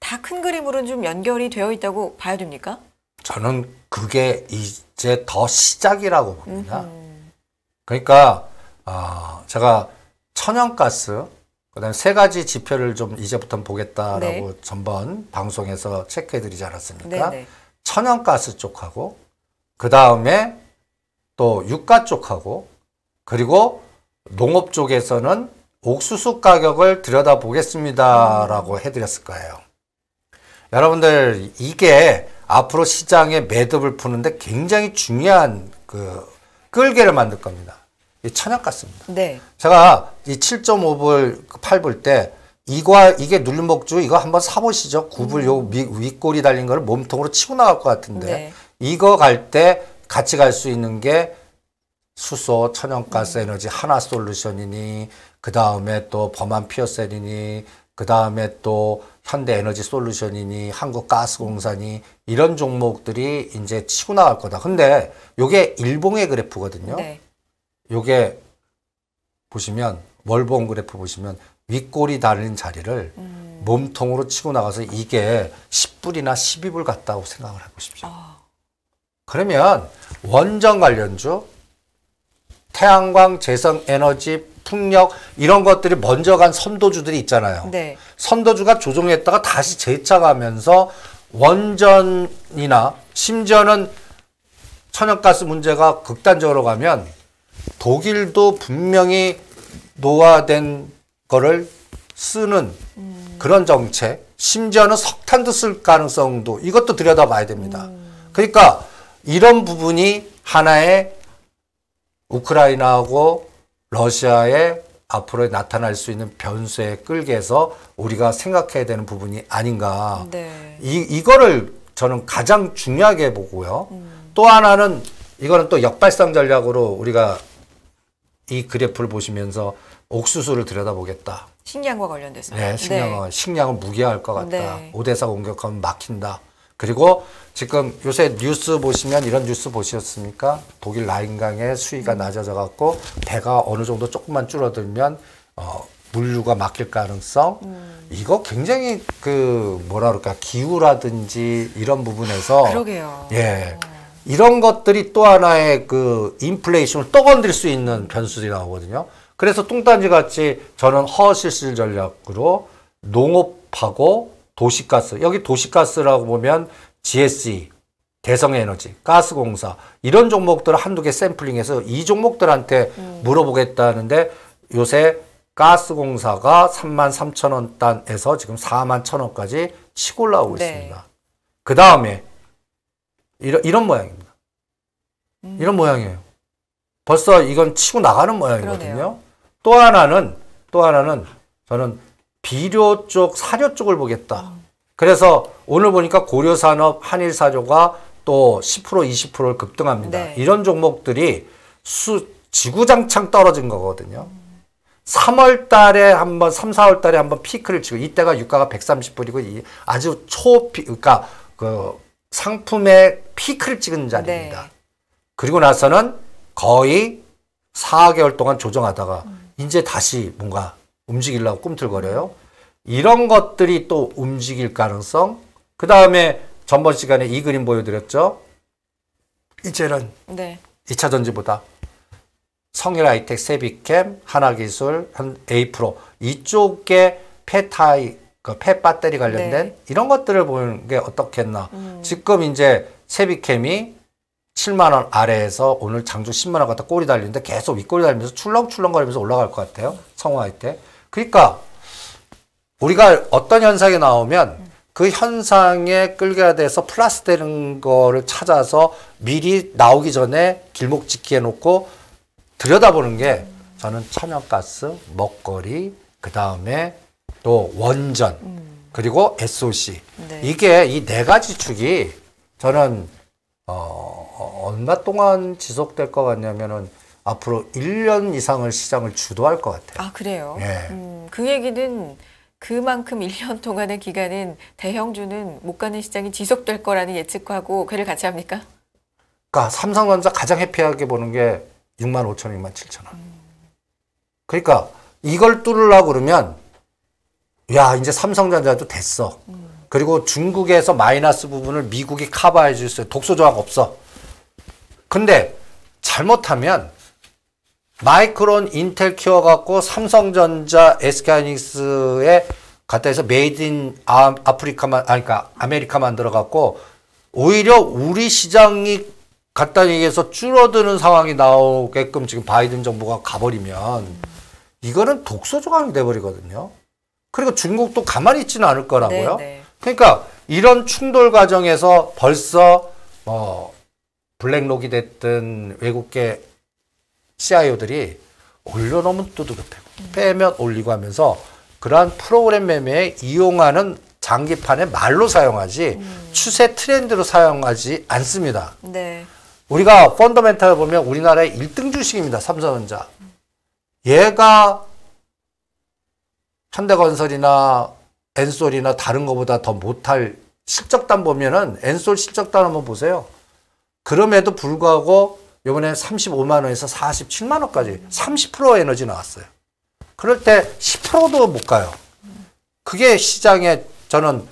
다 큰 그림으로는 좀 연결이 되어 있다고 봐야 됩니까? 저는 그게 이제 더 시작이라고 봅니다. 음흠. 그러니까 아, 제가 천연가스 그다음에 세 가지 지표를 좀 이제부터 보겠다라고 네. 전번 방송에서 체크해드리지 않았습니까? 네네. 네. 천연가스 쪽하고 그 다음에 또 유가 쪽하고 그리고 농업 쪽에서는 옥수수 가격을 들여다보겠습니다라고 음. 해드렸을 거예요. 여러분들 이게 앞으로 시장의 매듭을 푸는데 굉장히 중요한 그 끌개를 만들 겁니다. 천연가스입니다 네. 제가 이 7.5불, 8불 그 때이거 이게 눌림목주 이거 한번 사보시죠. 구불 요 윗골이 달린 걸 몸통으로 치고 나갈 것 같은데 네. 이거 갈 때 같이 갈 수 있는 게 수소, 천연가스 음. 에너지 하나 솔루션이니 그 다음에 또 범한 피어셀이니 그 다음에 또 현대 에너지 솔루션이니 한국가스공사니 이런 종목들이 이제 치고 나갈 거다. 근데 요게 일봉의 그래프거든요. 네. 요게 보시면 월봉 그래프 보시면 윗골이 달린 자리를 음. 몸통으로 치고 나가서 이게 10불이나 12불 같다고 생각을 해보십시오. 아. 그러면 원전 관련주, 태양광, 재생 에너지, 풍력 이런 것들이 먼저 간 선도주들이 있잖아요. 네. 선도주가 조종했다가 다시 재차가면서 원전이나 심지어는 천연가스 문제가 극단적으로 가면 독일도 분명히 노화된 거를 쓰는 음. 그런 정책, 심지어는 석탄도 쓸 가능성도 이것도 들여다봐야 됩니다. 음. 그러니까 이런 부분이 하나의 우크라이나하고 러시아의 앞으로 나타날 수 있는 변수에 끌게 해서 우리가 생각해야 되는 부분이 아닌가. 네. 이, 이거를 저는 가장 중요하게 보고요. 음. 또 하나는 이거는 또 역발상 전략으로 우리가 이 그래프를 보시면서 옥수수를 들여다보겠다. 식량과 관련돼서. 네, 식량은 네. 식량은 무기화할 것 같다. 네. 오대사 공격하면 막힌다. 그리고 지금 요새 뉴스 보시면 이런 뉴스 보셨습니까? 독일 라인강의 수위가 음. 낮아져 갖고 배가 어느 정도 조금만 줄어들면 어 물류가 막힐 가능성. 음. 이거 굉장히 그 뭐라 그럴까 기후라든지 이런 부분에서 그러게요. 예. 어. 이런 것들이 또 하나의 그 인플레이션을 떠건들수 있는 변수들이 나오거든요. 그래서 뚱딴지 같이 저는 허실실 전략으로 농업하고 도시가스, 여기 도시가스라고 보면 GSE, 대성에너지, 가스공사 이런 종목들을 한두 개 샘플링해서 이 종목들한테 음. 물어보겠다는데 요새 가스공사가 3만 3천 원 단에서 지금 4만 1천 원까지 치고 올라오고 네. 있습니다. 그 다음에 이런, 이런 모양입니다. 음. 이런 모양이에요. 벌써 이건 치고 나가는 모양이거든요. 그러네요. 또 하나는, 또 하나는 저는 비료 쪽, 사료 쪽을 보겠다. 음. 그래서 오늘 보니까 고려산업, 한일사조가 또 10% 20%를 급등합니다. 네. 이런 종목들이 수, 지구장창 떨어진 거거든요. 음. 3월 달에 한번 3, 4월 달에 한번 피크를 치고 이때가 유가가 130불이고 아주 초 그러니까 그 상품의 피크를 찍은 자리입니다. 네. 그리고 나서는 거의 4개월 동안 조정하다가 음. 이제 다시 뭔가 움직이려고 꿈틀거려요. 이런 것들이 또 움직일 가능성. 그 다음에 전번 시간에 이 그림 보여드렸죠. 이제는 네. 2차 전지보다 성일 아이텍 세비캠, 하나기술, 한 에이프로 이쪽에 페타이 그폐 배터리 관련된 네. 이런 것들을 보는 게 어떻겠나. 음. 지금 이제 채비캠이 7만 원 아래에서 오늘 장중 10만 원 갖다 꼬리 달리는데 계속 윗꼬리 달리면서 출렁출렁거리면서 올라갈 것 같아요. 성화할 때. 그러니까 우리가 어떤 현상이 나오면 음. 그 현상에 끌게 돼서 플러스 되는 거를 찾아서 미리 나오기 전에 길목 지키해 놓고 들여다보는 게 음. 저는 천연가스, 먹거리, 그 다음에 또 원전 음. 그리고 SOC 네. 이게 이 네 가지 축이 저는 어, 어, 얼마 동안 지속될 것 같냐면은 앞으로 1년 이상을 시장을 주도할 것 같아요. 아 그래요? 예. 음, 그 얘기는 그만큼 1년 동안의 기간은 대형주는 못 가는 시장이 지속될 거라는 예측하고 그를 같이 합니까? 그러니까 삼성전자 가장 해피하게 보는 게 6만 5천, 6만 7천 원. 음. 그러니까 이걸 뚫으려고 그러면 야 이제 삼성전자도 됐어. 음. 그리고 중국에서 마이너스 부분을 미국이 커버해 줄 수 있어요. 독소 조항 없어. 근데 잘못하면 마이크론 인텔 키워 갖고 삼성전자 SK하이닉스에 갖다 해서 메이드 인 아, 프리카만 아니 그러니까 아메리카 만들어 갖고 오히려 우리 시장이 갖다 얘기해서 줄어드는 상황이 나오게끔 지금 바이든 정부가 가버리면 이거는 독소 조항이 돼 버리거든요. 그리고 중국도 가만히 있지는 않을 거라고요. 네네. 네. 그러니까 이런 충돌 과정에서 벌써 뭐 블랙록이 됐든 외국계 CIO들이 올려놓으면 두둑해고 음. 빼면 올리고 하면서 그러한 프로그램 매매에 이용하는 장기판에 말로 사용하지 음. 추세 트렌드로 사용하지 않습니다. 네. 우리가 펀더멘탈 보면 우리나라의 1등 주식입니다. 삼성전자. 얘가 현대건설이나 엔솔이나 다른 것보다더 못할 실적단 보면은 엔솔 실적단 한번 보세요. 그럼에도 불구하고 요번에 35만 원에서 47만 원까지 30% 에너지 나왔어요. 그럴 때 10%도 못 가요. 그게 시장에 저는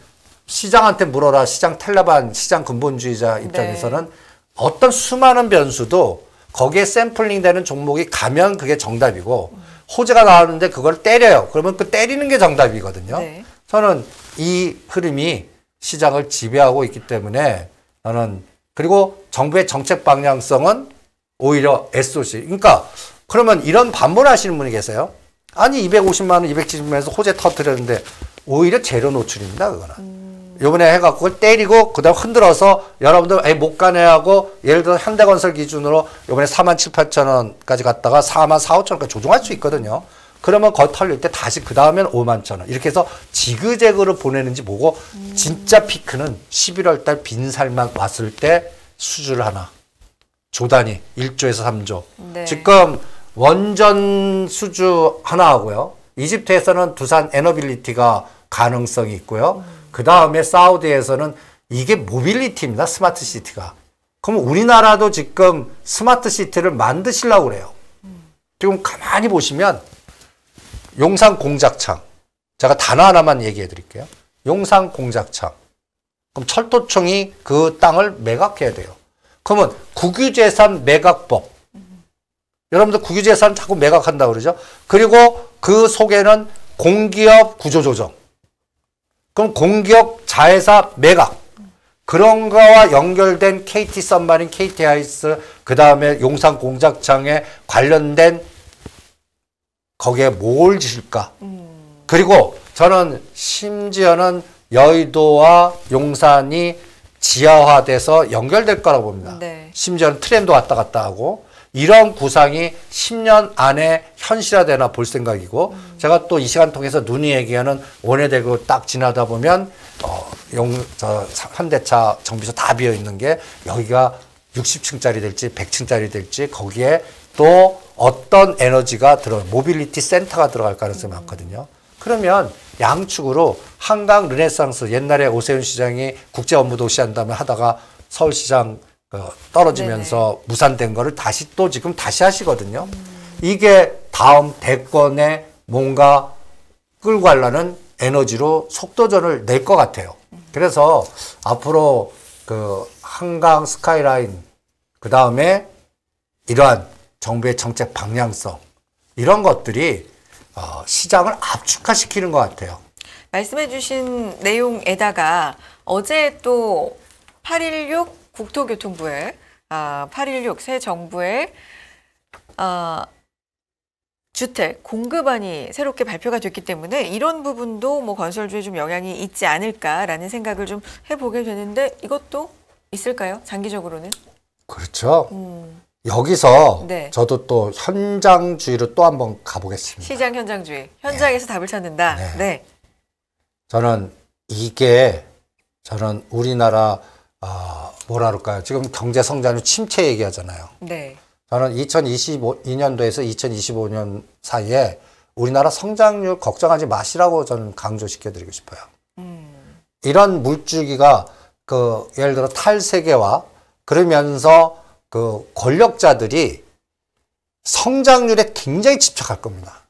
시장한테 물어라 시장 탈레반 시장 근본주의자 입장에서는 네. 어떤 수많은 변수도 거기에 샘플링 되는 종목이 가면 그게 정답이고 호재가 나왔는데 그걸 때려요. 그러면 그 때리는 게 정답이거든요. 네. 저는 이 흐름이 시장을 지배하고 있기 때문에 나는 그리고 정부의 정책 방향성은 오히려 SOC. 그러니까 그러면 이런 반문하시는 분이 계세요. 아니 250만 원, 270만에서 원 호재 터트렸는데 오히려 재료 노출입니다. 그거는. 음. 요번에 해갖고 그걸 때리고 그다음 흔들어서 여러분들 에이 못 가네 하고 예를 들어 현대건설 기준으로 요번에 4만 7, 8천 원까지 갔다가 4만 4, 5천 원까지 조정할 수 있거든요. 그러면 거 털릴 때 다시 그 다음엔 5만 천 원. 이렇게 해서 지그재그로 보내는지 보고 진짜 피크는 11월 달 빈살만 왔을 때 수주를 하나. 조단이 1조에서 3조. 네. 지금 원전 수주 하나 하고요. 이집트에서는 두산 에너빌리티가 가능성이 있고요. 음. 그 다음에 사우디에서는 이게 모빌리티입니다. 스마트 시티가. 그럼 우리나라도 지금 스마트 시티를 만드시려고 그래요. 지금 가만히 보시면 용산 공작창. 제가 단어 하나만 얘기해 드릴게요. 용산 공작창. 그럼 철도청이 그 땅을 매각해야 돼요. 그러면 국유재산 매각법. 여러분들 국유재산 자꾸 매각한다 고 그러죠. 그리고 그 속에는 공기업 구조조정. 그럼 공격, 자회사, 매각 그런 거와 연결된 KT 선마린, KT 하이스, 그 다음에 용산 공작창에 관련된 거기에 뭘 지실까? 그리고 저는 심지어는 여의도와 용산이 지하화돼서 연결될 거라고 봅니다. 네. 심지어는 트렌도 왔다 갔다 하고 이런 구상이 10년 안에 현실화되나 볼 생각이고 음. 제가 또 이 시간 통해서 눈이 얘기하는 원예대교 딱 지나다 보면 어, 용, 저, 현대차 정비소 다 비어 있는 게 여기가 60층짜리 될지 100층짜리 될지 거기에 또 어떤 에너지가 들어 모빌리티 센터가 들어갈 가능성이 음. 많거든요. 그러면 양측으로 한강 르네상스 옛날에 오세훈 시장이 국제 업무 도시 한다면 하다가 서울시장 어, 떨어지면서 네네. 무산된 거를 다시 또 지금 다시 하시거든요. 음. 이게 다음 대권에 뭔가 끌고 가려는 에너지로 속도전을 낼 것 같아요. 그래서 앞으로 그 한강 스카이라인 그 다음에 이러한 정부의 정책 방향성 이런 것들이 어, 시장을 압축화시키는 것 같아요. 말씀해주신 내용에다가 어제 또816 국토교통부의 아, 816 새 정부의 아, 주택 공급안이 새롭게 발표가 됐기 때문에 이런 부분도 뭐 건설주에 좀 영향이 있지 않을까라는 생각을 좀 해보게 되는데 이것도 있을까요? 장기적으로는? 그렇죠. 음. 여기서 네. 저도 또 현장주의로 또 한번 가보겠습니다. 시장 현장주의. 현장에서 네. 답을 찾는다. 네. 네. 저는 이게 저는 우리나라 아, 뭐라 그럴까요? 지금 경제 성장률 침체 얘기하잖아요. 네. 저는 2022년도에서 2025년 사이에 우리나라 성장률 걱정하지 마시라고 저는 강조시켜드리고 싶어요. 음. 이런 물줄기가 그 예를 들어 탈세계와 그러면서 그 권력자들이 성장률에 굉장히 집착할 겁니다.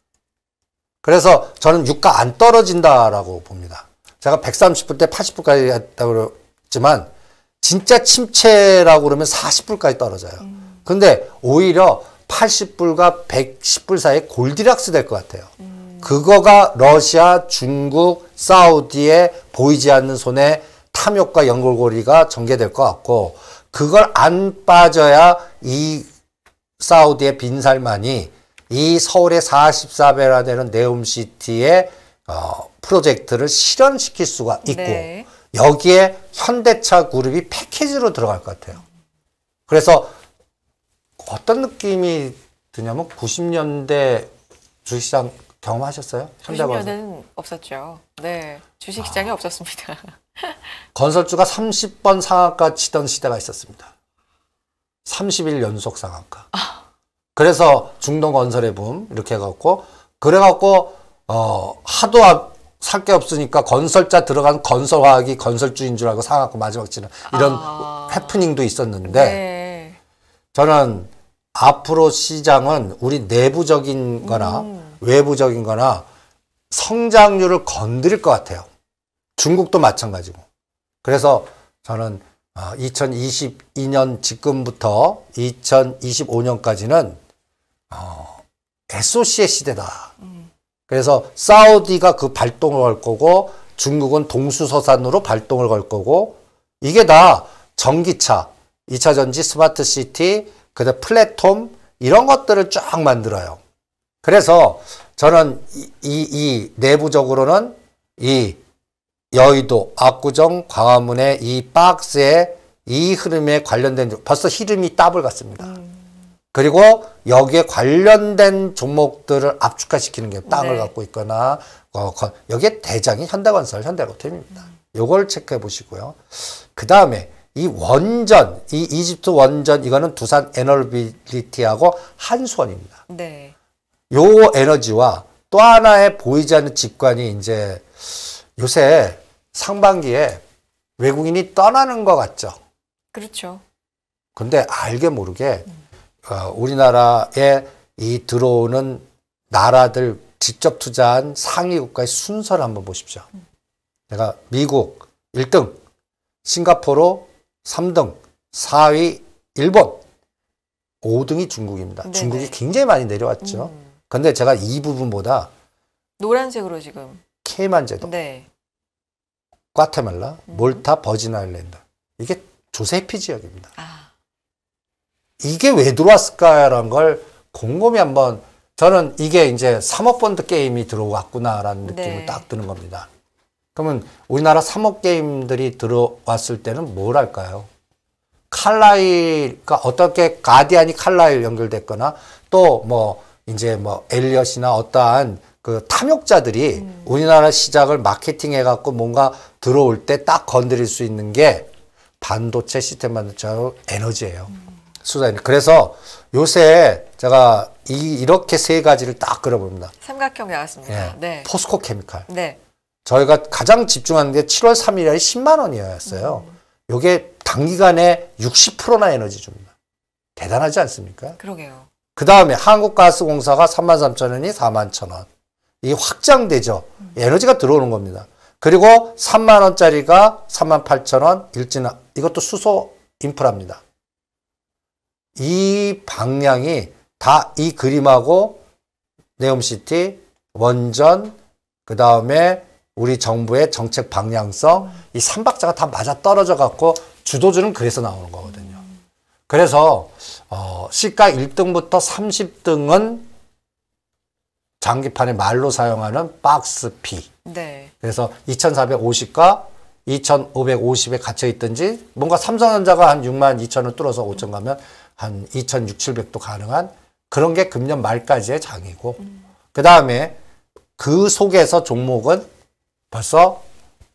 그래서 저는 유가 안 떨어진다라고 봅니다. 제가 130불 때 80불까지 했다고 했지만 진짜 침체라고 그러면 40불까지 떨어져요. 음. 근데 오히려 80불과 110불 사이에 골디락스 될 것 같아요. 음. 그거가 러시아, 중국, 사우디의 보이지 않는 손에 탐욕과 연골고리가 전개될 것 같고 그걸 안 빠져야 이 사우디의 빈살만이 이 서울의 4 4배라 되는 네옴시티의 어, 프로젝트를 실현시킬 수가 있고 네. 여기에 현대차 그룹이 패키지로 들어갈 것 같아요. 그래서 어떤 느낌이 드냐면 90년대 주식시장 경험하셨어요? 현대건 없었죠. 네, 주식시장이 아, 없었습니다. 건설주가 30번 상한가 치던 시대가 있었습니다. 30일 연속 상한가. 아. 그래서 중동 건설의 붐 이렇게 해갖고 그래갖고 어, 하도 살게 없으니까 건설자 들어간 건설화학이 건설주인 줄 알고 사갖고 마지막 치는 이런 아. 해프닝도 있었는데 네. 저는 앞으로 시장은 우리 내부적인 거나 음. 외부적인 거나 성장률을 건드릴 것 같아요. 중국도 마찬가지고. 그래서 저는 2022년 아, 지금부터 2025년까지는 어, SOC의 시대다. 음. 그래서 사우디가 그 발동을 걸 거고 중국은 동수서산으로 발동을 걸 거고 이게 다 전기차, 2차 전지, 스마트 시티, 그다음 플랫폼 이런 것들을 쫙 만들어요. 그래서 저는 이, 이, 이 내부적으로는 이 여의도, 압구정, 광화문의 이 박스의 이 흐름에 관련된 벌써 흐름이 따블 같습니다. 음. 그리고 여기에 관련된 종목들을 압축화시키는 게 땅을 네. 갖고 있거나 어, 여기에 대장이 현대건설, 현대로템입니다. 음. 요걸 음. 체크해 보시고요. 그 다음에 이 원전, 이 이집트 원전 이거는 두산 에너비리티하고 한수원입니다. 네. 요 에너지와 또 하나의 보이지 않는 직관이 이제 요새 상반기에 외국인이 떠나는 것 같죠. 그렇죠. 근데 알게 모르게 음. 어, 우리나라에 이 들어오는 나라들 직접 투자한 상위 국가의 순서를 한번 보십시오. 내가 미국 1등, 싱가포르 3등, 4위 일본, 5등이 중국입니다. 네네. 중국이 굉장히 많이 내려왔죠. 음. 근데 제가 이 부분보다 노란색으로 지금 케이만 제도, 네. 과테말라, 음. 몰타, 버지나일랜드 이게 조세피 지역입니다. 아. 이게 왜 들어왔을까라는 걸 곰곰이 한번 저는 이게 이제 삼억번드 게임이 들어왔구나라는 느낌을 네. 딱 드는 겁니다. 그러면 우리나라 삼억 게임들이 들어왔을 때는 뭘 할까요? 칼라일, 그러니까 어떻게 가디안이 칼라일 연결됐거나 또 뭐 이제 뭐 엘리엇이나 어떠한 그 탐욕자들이 음. 우리나라 시작을 마케팅해갖고 뭔가 들어올 때 딱 건드릴 수 있는 게 반도체 시스템 만드는 에너지예요. 음. 수입니다 그래서 요새 제가 이, 이렇게 세 가지를 딱 끌어봅니다. 삼각형 나왔습니다. 예. 네. 포스코 케미칼. 네. 저희가 가장 집중하는 게 7월 3일이 10만 원이었어요. 음. 요게 단기간에 60%나 에너지 줍니다. 대단하지 않습니까? 그러게요. 그 다음에 한국가스공사가 3만 3천 원이 4만 천 원. 이 확장되죠. 음. 에너지가 들어오는 겁니다. 그리고 3만 원짜리가 3만 8천 원, 일진화. 이것도 수소 인프라입니다. 이 방향이 다 이 그림하고 네옴시티, 원전, 그 다음에 우리 정부의 정책 방향성 이 삼박자가다 맞아 떨어져 갖고 주도주는 그래서 나오는 거거든요. 그래서 어, 시가 1등부터 30등은 장기판에 말로 사용하는 박스 P. 네. 그래서 2,450과 2,550에 갇혀 있든지 뭔가 삼성전자가 한 6만 2천을 뚫어서 5천 가면 한 2,600, 700도 가능한 그런 게 금년 말까지의 장이고 음. 그 다음에 그 속에서 종목은 벌써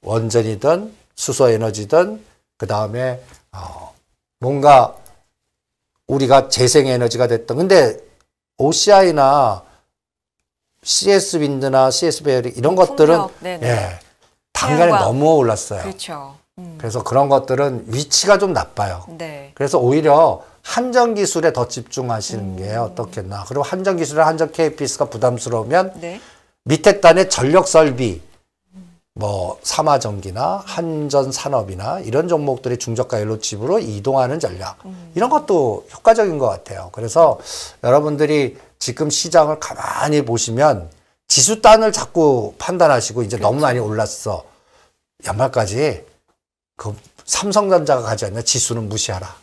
원전이든 수소에너지든 그 다음에 어 뭔가 우리가 재생에너지가 됐던 근데 OCI나 CS 윈드나 CS 베리 이런 것들은 예, 당간에 너무 올랐어요. 그렇죠. 음. 그래서 그런 것들은 위치가 좀 나빠요. 네. 그래서 오히려 한정 기술에 더 집중하시는 음. 게 어떻겠나. 그리고 한정 기술에 한정 KPS가 부담스러우면 네. 밑에 단의 전력 설비, 뭐 삼화 전기나 한전 산업이나 이런 종목들이 중저가 옐로칩으로 이동하는 전략 음. 이런 것도 효과적인 것 같아요. 그래서 여러분들이 지금 시장을 가만히 보시면 지수 단을 자꾸 판단하시고 이제 그렇죠. 너무 많이 올랐어. 연말까지 그 삼성전자가 가지 않냐 지수는 무시하라.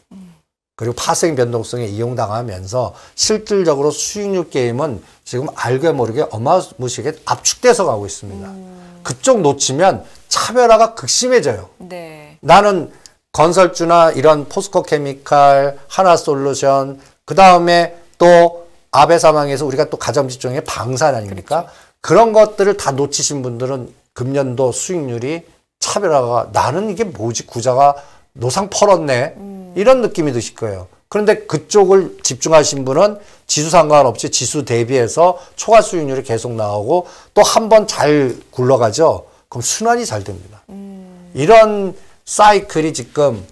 그리고 파생 변동성에 이용당하면서 실질적으로 수익률 게임은 지금 알게 모르게 어마무시하게 압축돼서 가고 있습니다. 음. 그쪽 놓치면 차별화가 극심해져요. 네. 나는 건설주나 이런 포스코 케미칼, 하나솔루션, 그 다음에 또 아베 사망에서 우리가 또 가정집중의 방산 아닙니까? 그렇죠. 그런 것들을 다 놓치신 분들은 금년도 수익률이 차별화가 나는 이게 뭐지 구자가 노상 퍼렀네 음. 이런 느낌이 드실 거예요. 그런데 그쪽을 집중하신 분은 지수 상관없이 지수 대비해서 초과 수익률이 계속 나오고 또 한 번 잘 굴러가죠. 그럼 순환이 잘 됩니다. 음. 이런 사이클이 지금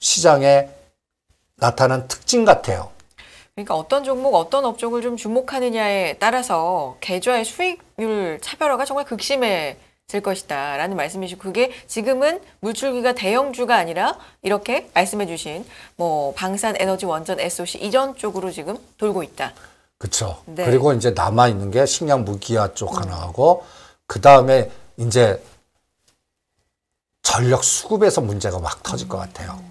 시장에 나타난 특징 같아요. 그러니까 어떤 종목, 어떤 업종을 좀 주목하느냐에 따라서 계좌의 수익률 차별화가 정말 극심해 될 것이다 라는 말씀이시고 그게 지금은 물줄기가 대형주가 아니라 이렇게 말씀해 주신 뭐 방산 에너지 원전 SOC 이전 쪽으로 지금 돌고 있다. 그렇죠. 네. 그리고 이제 남아 있는 게 식량 무기화 쪽 하나하고 그다음에 이제 전력 수급에서 문제가 막 터질 것 같아요.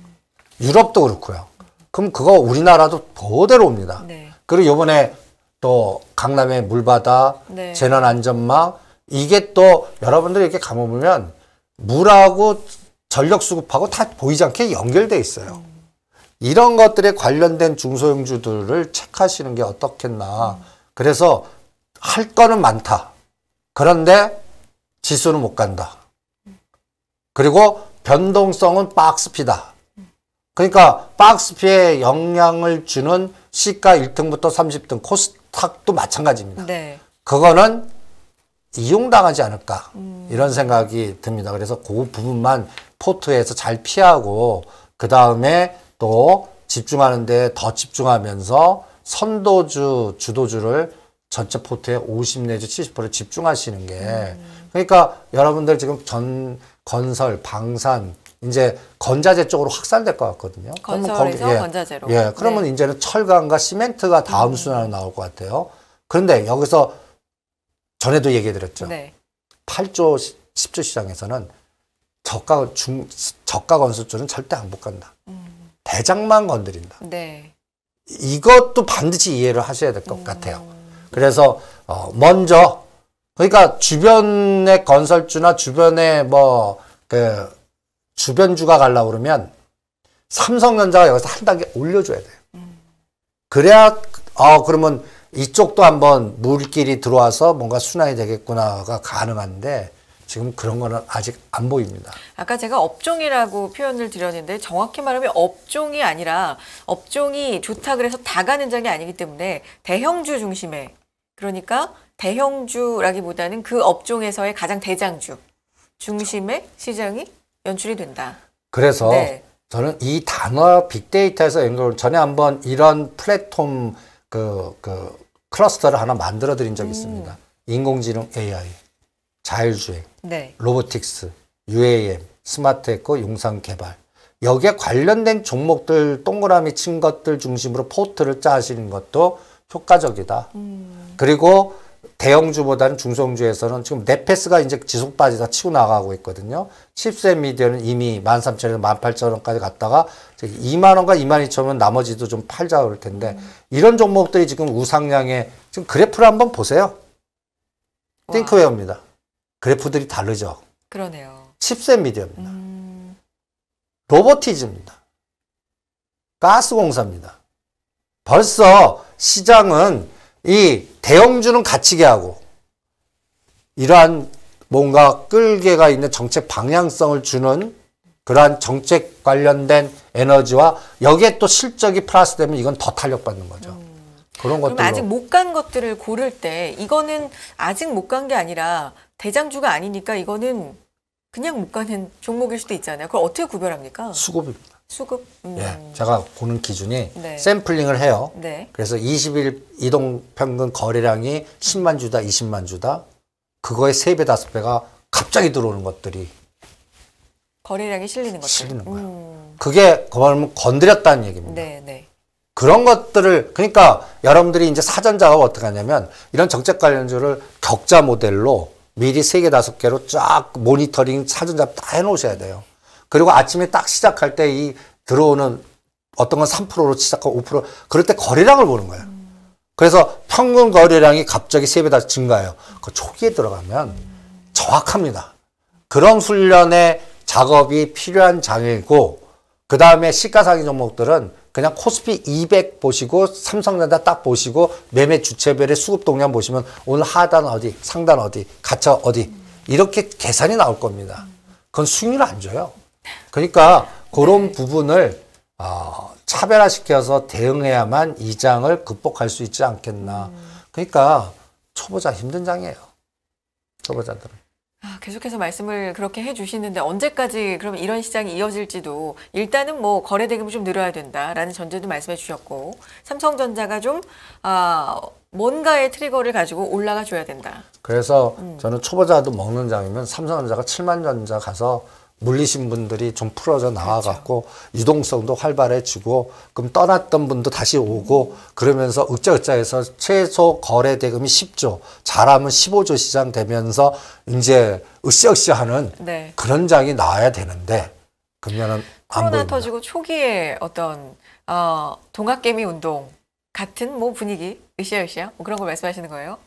유럽도 그렇고요. 그럼 그거 우리나라도 그대로 옵니다. 네. 그리고 요번에 또 강남의 물바다, 네. 재난안전망 이게 또 여러분들이 렇게 감아보면 물하고 전력 수급하고 다 보이지 않게 연결돼 있어요. 이런 것들에 관련된 중소형주들을 체크하시는 게 어떻겠나. 그래서 할 거는 많다. 그런데 지수는 못 간다. 그리고 변동성은 박스피다. 그러니까 박스피에 영향을 주는 시가 1등부터 30등 코스닥도 마찬가지입니다. 네. 그거는 이용당하지 않을까 음. 이런 생각이 듭니다. 그래서 그 부분만 포트에서 잘 피하고 그 다음에 또 집중하는데 더 집중하면서 선도주 주도주를 전체 포트의 50 내지 70% 집중하시는 게 음. 그러니까 여러분들 지금 전 건설 방산 이제 건자재 쪽으로 확산될 것 같거든요. 건설에서 거기, 예, 건자재로. 예, 그러면 네. 이제는 철강과 시멘트가 다음 음. 순환으로 나올 것 같아요. 그런데 여기서 전에도 얘기해 드렸죠. 네. 8조 10조 시장에서는 저가 중 저가 건설주는 절대 안 못 간다. 음. 대장만 건드린다. 네. 이것도 반드시 이해를 하셔야 될것 음. 같아요. 그래서 어 먼저 그러니까 주변의 건설주나 주변의 뭐그 주변주가 갈라 그러면 삼성전자가 여기서 한 단계 올려줘야 돼요. 음. 그래야 어, 그러면 이쪽도 한번 물길이 들어와서 뭔가 순환이 되겠구나가 가능한데 지금 그런 거는 아직 안 보입니다. 아까 제가 업종이라고 표현을 드렸는데 정확히 말하면 업종이 아니라 업종이 좋다 그래서 다 가는 장이 아니기 때문에 대형주 중심에 그러니까 대형주라기보다는 그 업종에서의 가장 대장주 중심의 시장이 연출이 된다. 그래서 네. 저는 이 단어 빅데이터에서 연결 전에 한번 이런 플랫폼 그, 그 클러스터를 하나 만들어 드린 적이 음. 있습니다. 인공지능 AI, 자율주행, 네. 로보틱스, UAM, 스마트 에코, 용산 개발. 여기에 관련된 종목들 동그라미 친 것들 중심으로 포트를 짜시는 것도 효과적이다. 음. 그리고 대형주보다는 중성주에서는 지금 네페스가 이제 지속 빠지다 치고 나가고 있거든요. 10세 미디어는 이미 13,000원에서 18,000원까지 갔다가 2만원과 22,000원 나머지도 좀 팔자 그럴 텐데 음. 이런 종목들이 지금 우상향에 지금 그래프를 한번 보세요. 와. 띵크웨어입니다. 그래프들이 다르죠. 그러네요. 10세 미디어입니다. 음. 로보티즈입니다. 가스공사입니다. 벌써 시장은 이 대형주는 갇히게 하고 이러한 뭔가 끌개가 있는 정책 방향성을 주는 그러한 정책 관련된 에너지와 여기에 또 실적이 플러스 되면 이건 더 탄력받는 거죠. 그런 것들 아직 못 간 것들을 고를 때 이거는 아직 못 간 게 아니라 대장주가 아니니까 이거는 그냥 못 가는 종목일 수도 있잖아요. 그걸 어떻게 구별합니까? 수급입니다. 수급. 음. 예, 제가 보는 기준이 네. 샘플링을 해요. 네. 그래서 20일 이동 평균 거래량이 10만 주다, 20만 주다. 그거의 3배, 5배가 갑자기 들어오는 것들이 거래량이 실리는 것들. 실리는 거예요. 음. 그게 그말하면 건드렸다는 얘기입니다. 네, 네. 그런 것들을 그러니까 여러분들이 이제 사전 작업 을 어떻게 하냐면 이런 정책 관련주를 격자 모델로 미리 3개5 개로 쫙 모니터링 사전 작업 다 해놓으셔야 돼요. 그리고 아침에 딱 시작할 때 이 들어오는 어떤 건 3%로 시작하고 5% 그럴 때 거래량을 보는 거예요. 그래서 평균 거래량이 갑자기 3배다 증가해요. 그 초기에 들어가면 정확합니다. 그런 훈련의 작업이 필요한 장이고그 다음에 시가상위 종목들은 그냥 코스피 200 보시고 삼성전자 딱 보시고 매매 주체별의 수급 동향 보시면 오늘 하단 어디 상단 어디 가차 어디 이렇게 계산이 나올 겁니다. 그건 수익률 안 줘요. 그러니까 그런 네. 부분을 어, 차별화시켜서 대응해야만 이 장을 극복할 수 있지 않겠나. 음. 그러니까 초보자 힘든 장이에요. 초보자들은. 아, 계속해서 말씀을 그렇게 해주시는데 언제까지 그럼 이런 시장이 이어질지도 일단은 뭐 거래 대금이 좀 늘어야 된다라는 전제도 말씀해 주셨고 삼성전자가 좀 아, 뭔가의 트리거를 가지고 올라가 줘야 된다. 그래서 음. 저는 초보자도 먹는 장이면 삼성전자가 7만 전자 가서 물리신 분들이 좀 풀어져 나와갖고 그렇죠. 유동성도 활발해지고 그럼 떠났던 분도 다시 오고 그러면서 윽자윽자해서 최소 거래 대금이 10조 잘하면 15조 시장 되면서 이제 으쌰으쌰하는 네. 그런 장이 나와야 되는데 그러면은 코로나 보입니다. 터지고 초기에 어떤 어, 동학개미 운동 같은 뭐 분위기 으쌰으쌰 뭐 그런 걸 말씀하시는 거예요?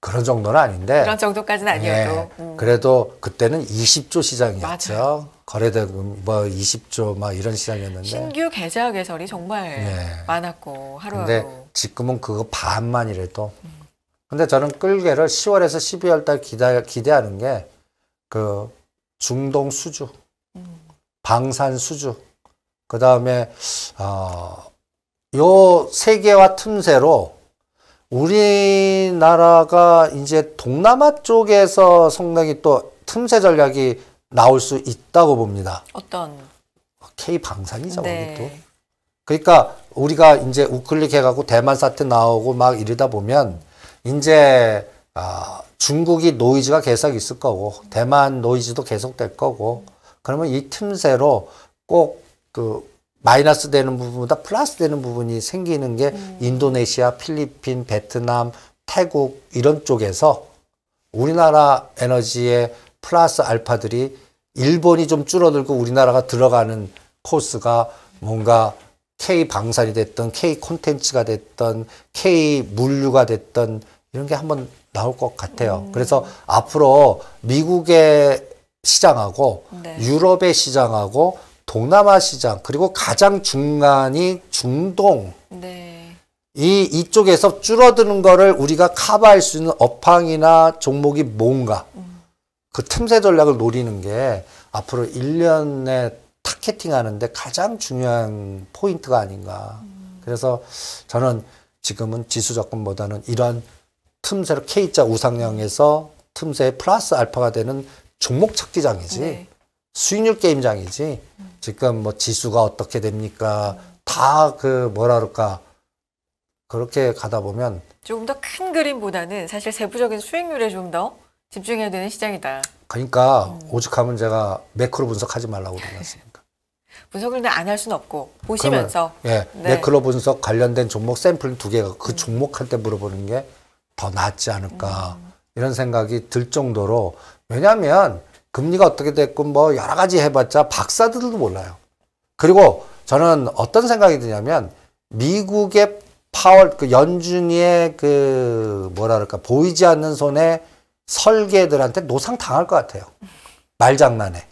그런 정도는 아닌데 그런 정도까지는 아니어도 네. 음. 그래도 그때는 20조 시장이었죠. 맞아요. 거래대금 뭐 20조 막 이런 시장이었는데 신규 계좌 개설이 정말 네. 많았고 하루하루. 근데 지금은 그거 반만이라도. 음. 근데 저는 끌개를 10월에서 12월 달 기다, 기대하는 게 그 중동 수주, 음. 방산 수주, 그 다음에 어요 세계와 틈새로 우리나라가 이제 동남아 쪽에서 성능이 또 틈새 전략이 나올 수 있다고 봅니다. 어떤? K 방산이죠, 네. 우리 또. 그러니까 우리가 이제 우클릭 해갖고 대만 사태 나오고 막 이러다 보면 이제 아, 중국이 노이즈가 계속 있을 거고 대만 노이즈도 계속 될 거고 그러면 이 틈새로 꼭그 마이너스 되는 부분보다 플러스 되는 부분이 생기는 게 음. 인도네시아, 필리핀, 베트남, 태국 이런 쪽에서 우리나라 에너지의 플러스 알파들이 일본이 좀 줄어들고 우리나라가 들어가는 코스가 뭔가 K 방산이 됐던 K 콘텐츠가 됐던 K 물류가 됐던 이런 게 한번 나올 것 같아요. 음. 그래서 앞으로 미국의 시장하고 네. 유럽의 시장하고 동남아 시장 그리고 가장 중간이 중동 네. 이 이쪽에서 줄어드는 거를 우리가 커버할 수 있는 업황이나 종목이 뭔가 음. 그 틈새 전략을 노리는 게 앞으로 1년에 타겟팅하는데 가장 중요한 포인트가 아닌가. 음. 그래서 저는 지금은 지수 접근보다는 이런 틈새로 K자 우상향에서 틈새의 플러스 알파가 되는 종목 찾기장이지. 네. 수익률 게임장이지 지금 뭐 지수가 어떻게 됩니까 다 그 뭐라 그럴까 그렇게 가다 보면 조금 더 큰 그림보다는 사실 세부적인 수익률에 좀 더 집중해야 되는 시장이다. 그러니까 음. 오죽하면 제가 매크로 분석하지 말라고 그러셨습니까? 분석을 안할 수는 없고 보시면서 그러면, 예, 네. 매크로 분석 관련된 종목 샘플 두 개가 그 음. 종목한테 물어보는 게 더 낫지 않을까 음. 이런 생각이 들 정도로 왜냐하면 금리가 어떻게 됐건 뭐 여러 가지 해봤자 박사들도 몰라요. 그리고 저는 어떤 생각이 드냐면 미국의 파월 그 연준이의 그뭐라그럴까 보이지 않는 손에 설계들한테 노상 당할 것 같아요. 말장난에.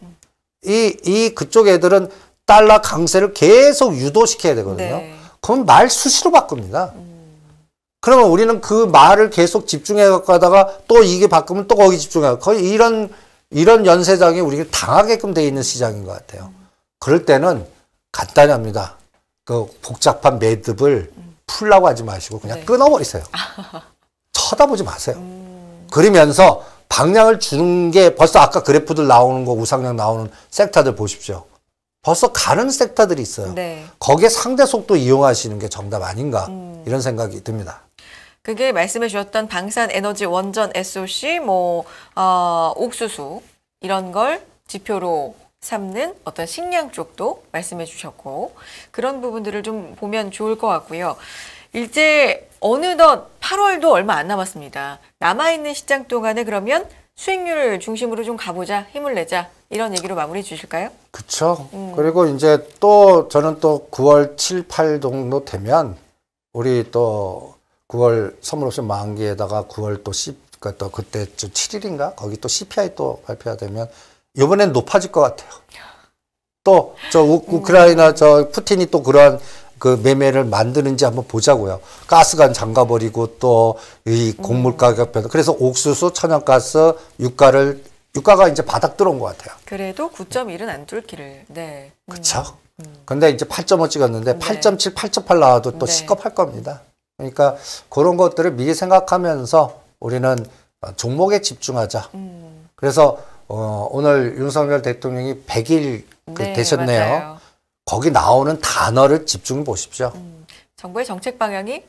이, 이 그쪽 애들은 달러 강세를 계속 유도시켜야 되거든요. 네. 그럼 말 수시로 바꿉니다. 그러면 우리는 그 말을 계속 집중해 갖고 하다가 또 이게 바꾸면 또 거기 집중해. 거의 이런 이런 연쇄장이 우리가 당하게끔 돼 있는 시장인 것 같아요. 그럴 때는 간단히 합니다. 그 복잡한 매듭을 풀라고 하지 마시고 그냥 네. 끊어버리세요. 쳐다보지 마세요. 음. 그러면서 방향을 주는 게 벌써 아까 그래프들 나오는 거 우상향 나오는 섹터들 보십시오. 벌써 가는 섹터들이 있어요. 네. 거기에 상대 속도 이용하시는 게 정답 아닌가 음. 이런 생각이 듭니다. 그게 말씀해 주셨던 방산 에너지 원전 SOC, 뭐, 어, 옥수수, 이런 걸 지표로 삼는 어떤 식량 쪽도 말씀해 주셨고, 그런 부분들을 좀 보면 좋을 것 같고요. 이제 어느덧 8월도 얼마 안 남았습니다. 남아있는 시장 동안에 그러면 수익률 을 중심으로 좀 가보자, 힘을 내자 이런 얘기로 마무리해 주실까요? 그렇죠. 음. 그리고 이제 또 저는 또 9월 7, 8 정도 되면 우리 또 9월 선물 옵션 만기에다가 9월 또 10, 그러니까 또 그때 7일인가? 거기 또 CPI 또 발표가 되면 이번엔 높아질 것 같아요. 또저 네. 우크라이나 저 푸틴이 또 그러한 그 매매를 만드는지 한번 보자고요. 가스관 잠가버리고 또이 음. 곡물 가격 변화. 그래서 옥수수, 천연가스, 유가를 유가가 이제 바닥 들어온 것 같아요. 그래도 9.1은 안 뚫기를. 네. 그렇죠. 음. 근데 이제 8.5 찍었는데 네. 8.7, 8.8 나와도 또 네. 시겁할 겁니다. 그러니까 그런 것들을 미리 생각하면서 우리는 종목에 집중하자. 음. 그래서 어, 오늘 윤석열 대통령이 100일 그 네, 되셨네요. 맞아요. 거기 나오는 단어를 집중 보십시오. 음. 정부의 정책 방향이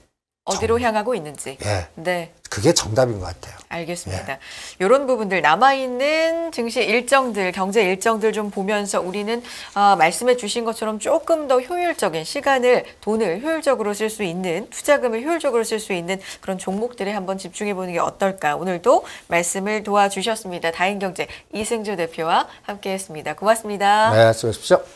어디로 정... 향하고 있는지. 예. 네. 그게 정답인 것 같아요. 알겠습니다. 예. 이런 부분들 남아있는 증시 일정들, 경제 일정들 좀 보면서 우리는 어, 말씀해 주신 것처럼 조금 더 효율적인 시간을, 돈을 효율적으로 쓸 수 있는, 투자금을 효율적으로 쓸 수 있는 그런 종목들에 한번 집중해 보는 게 어떨까. 오늘도 말씀을 도와주셨습니다. 다행경제이승조 대표와 함께했습니다. 고맙습니다. 네, 수고하십시오.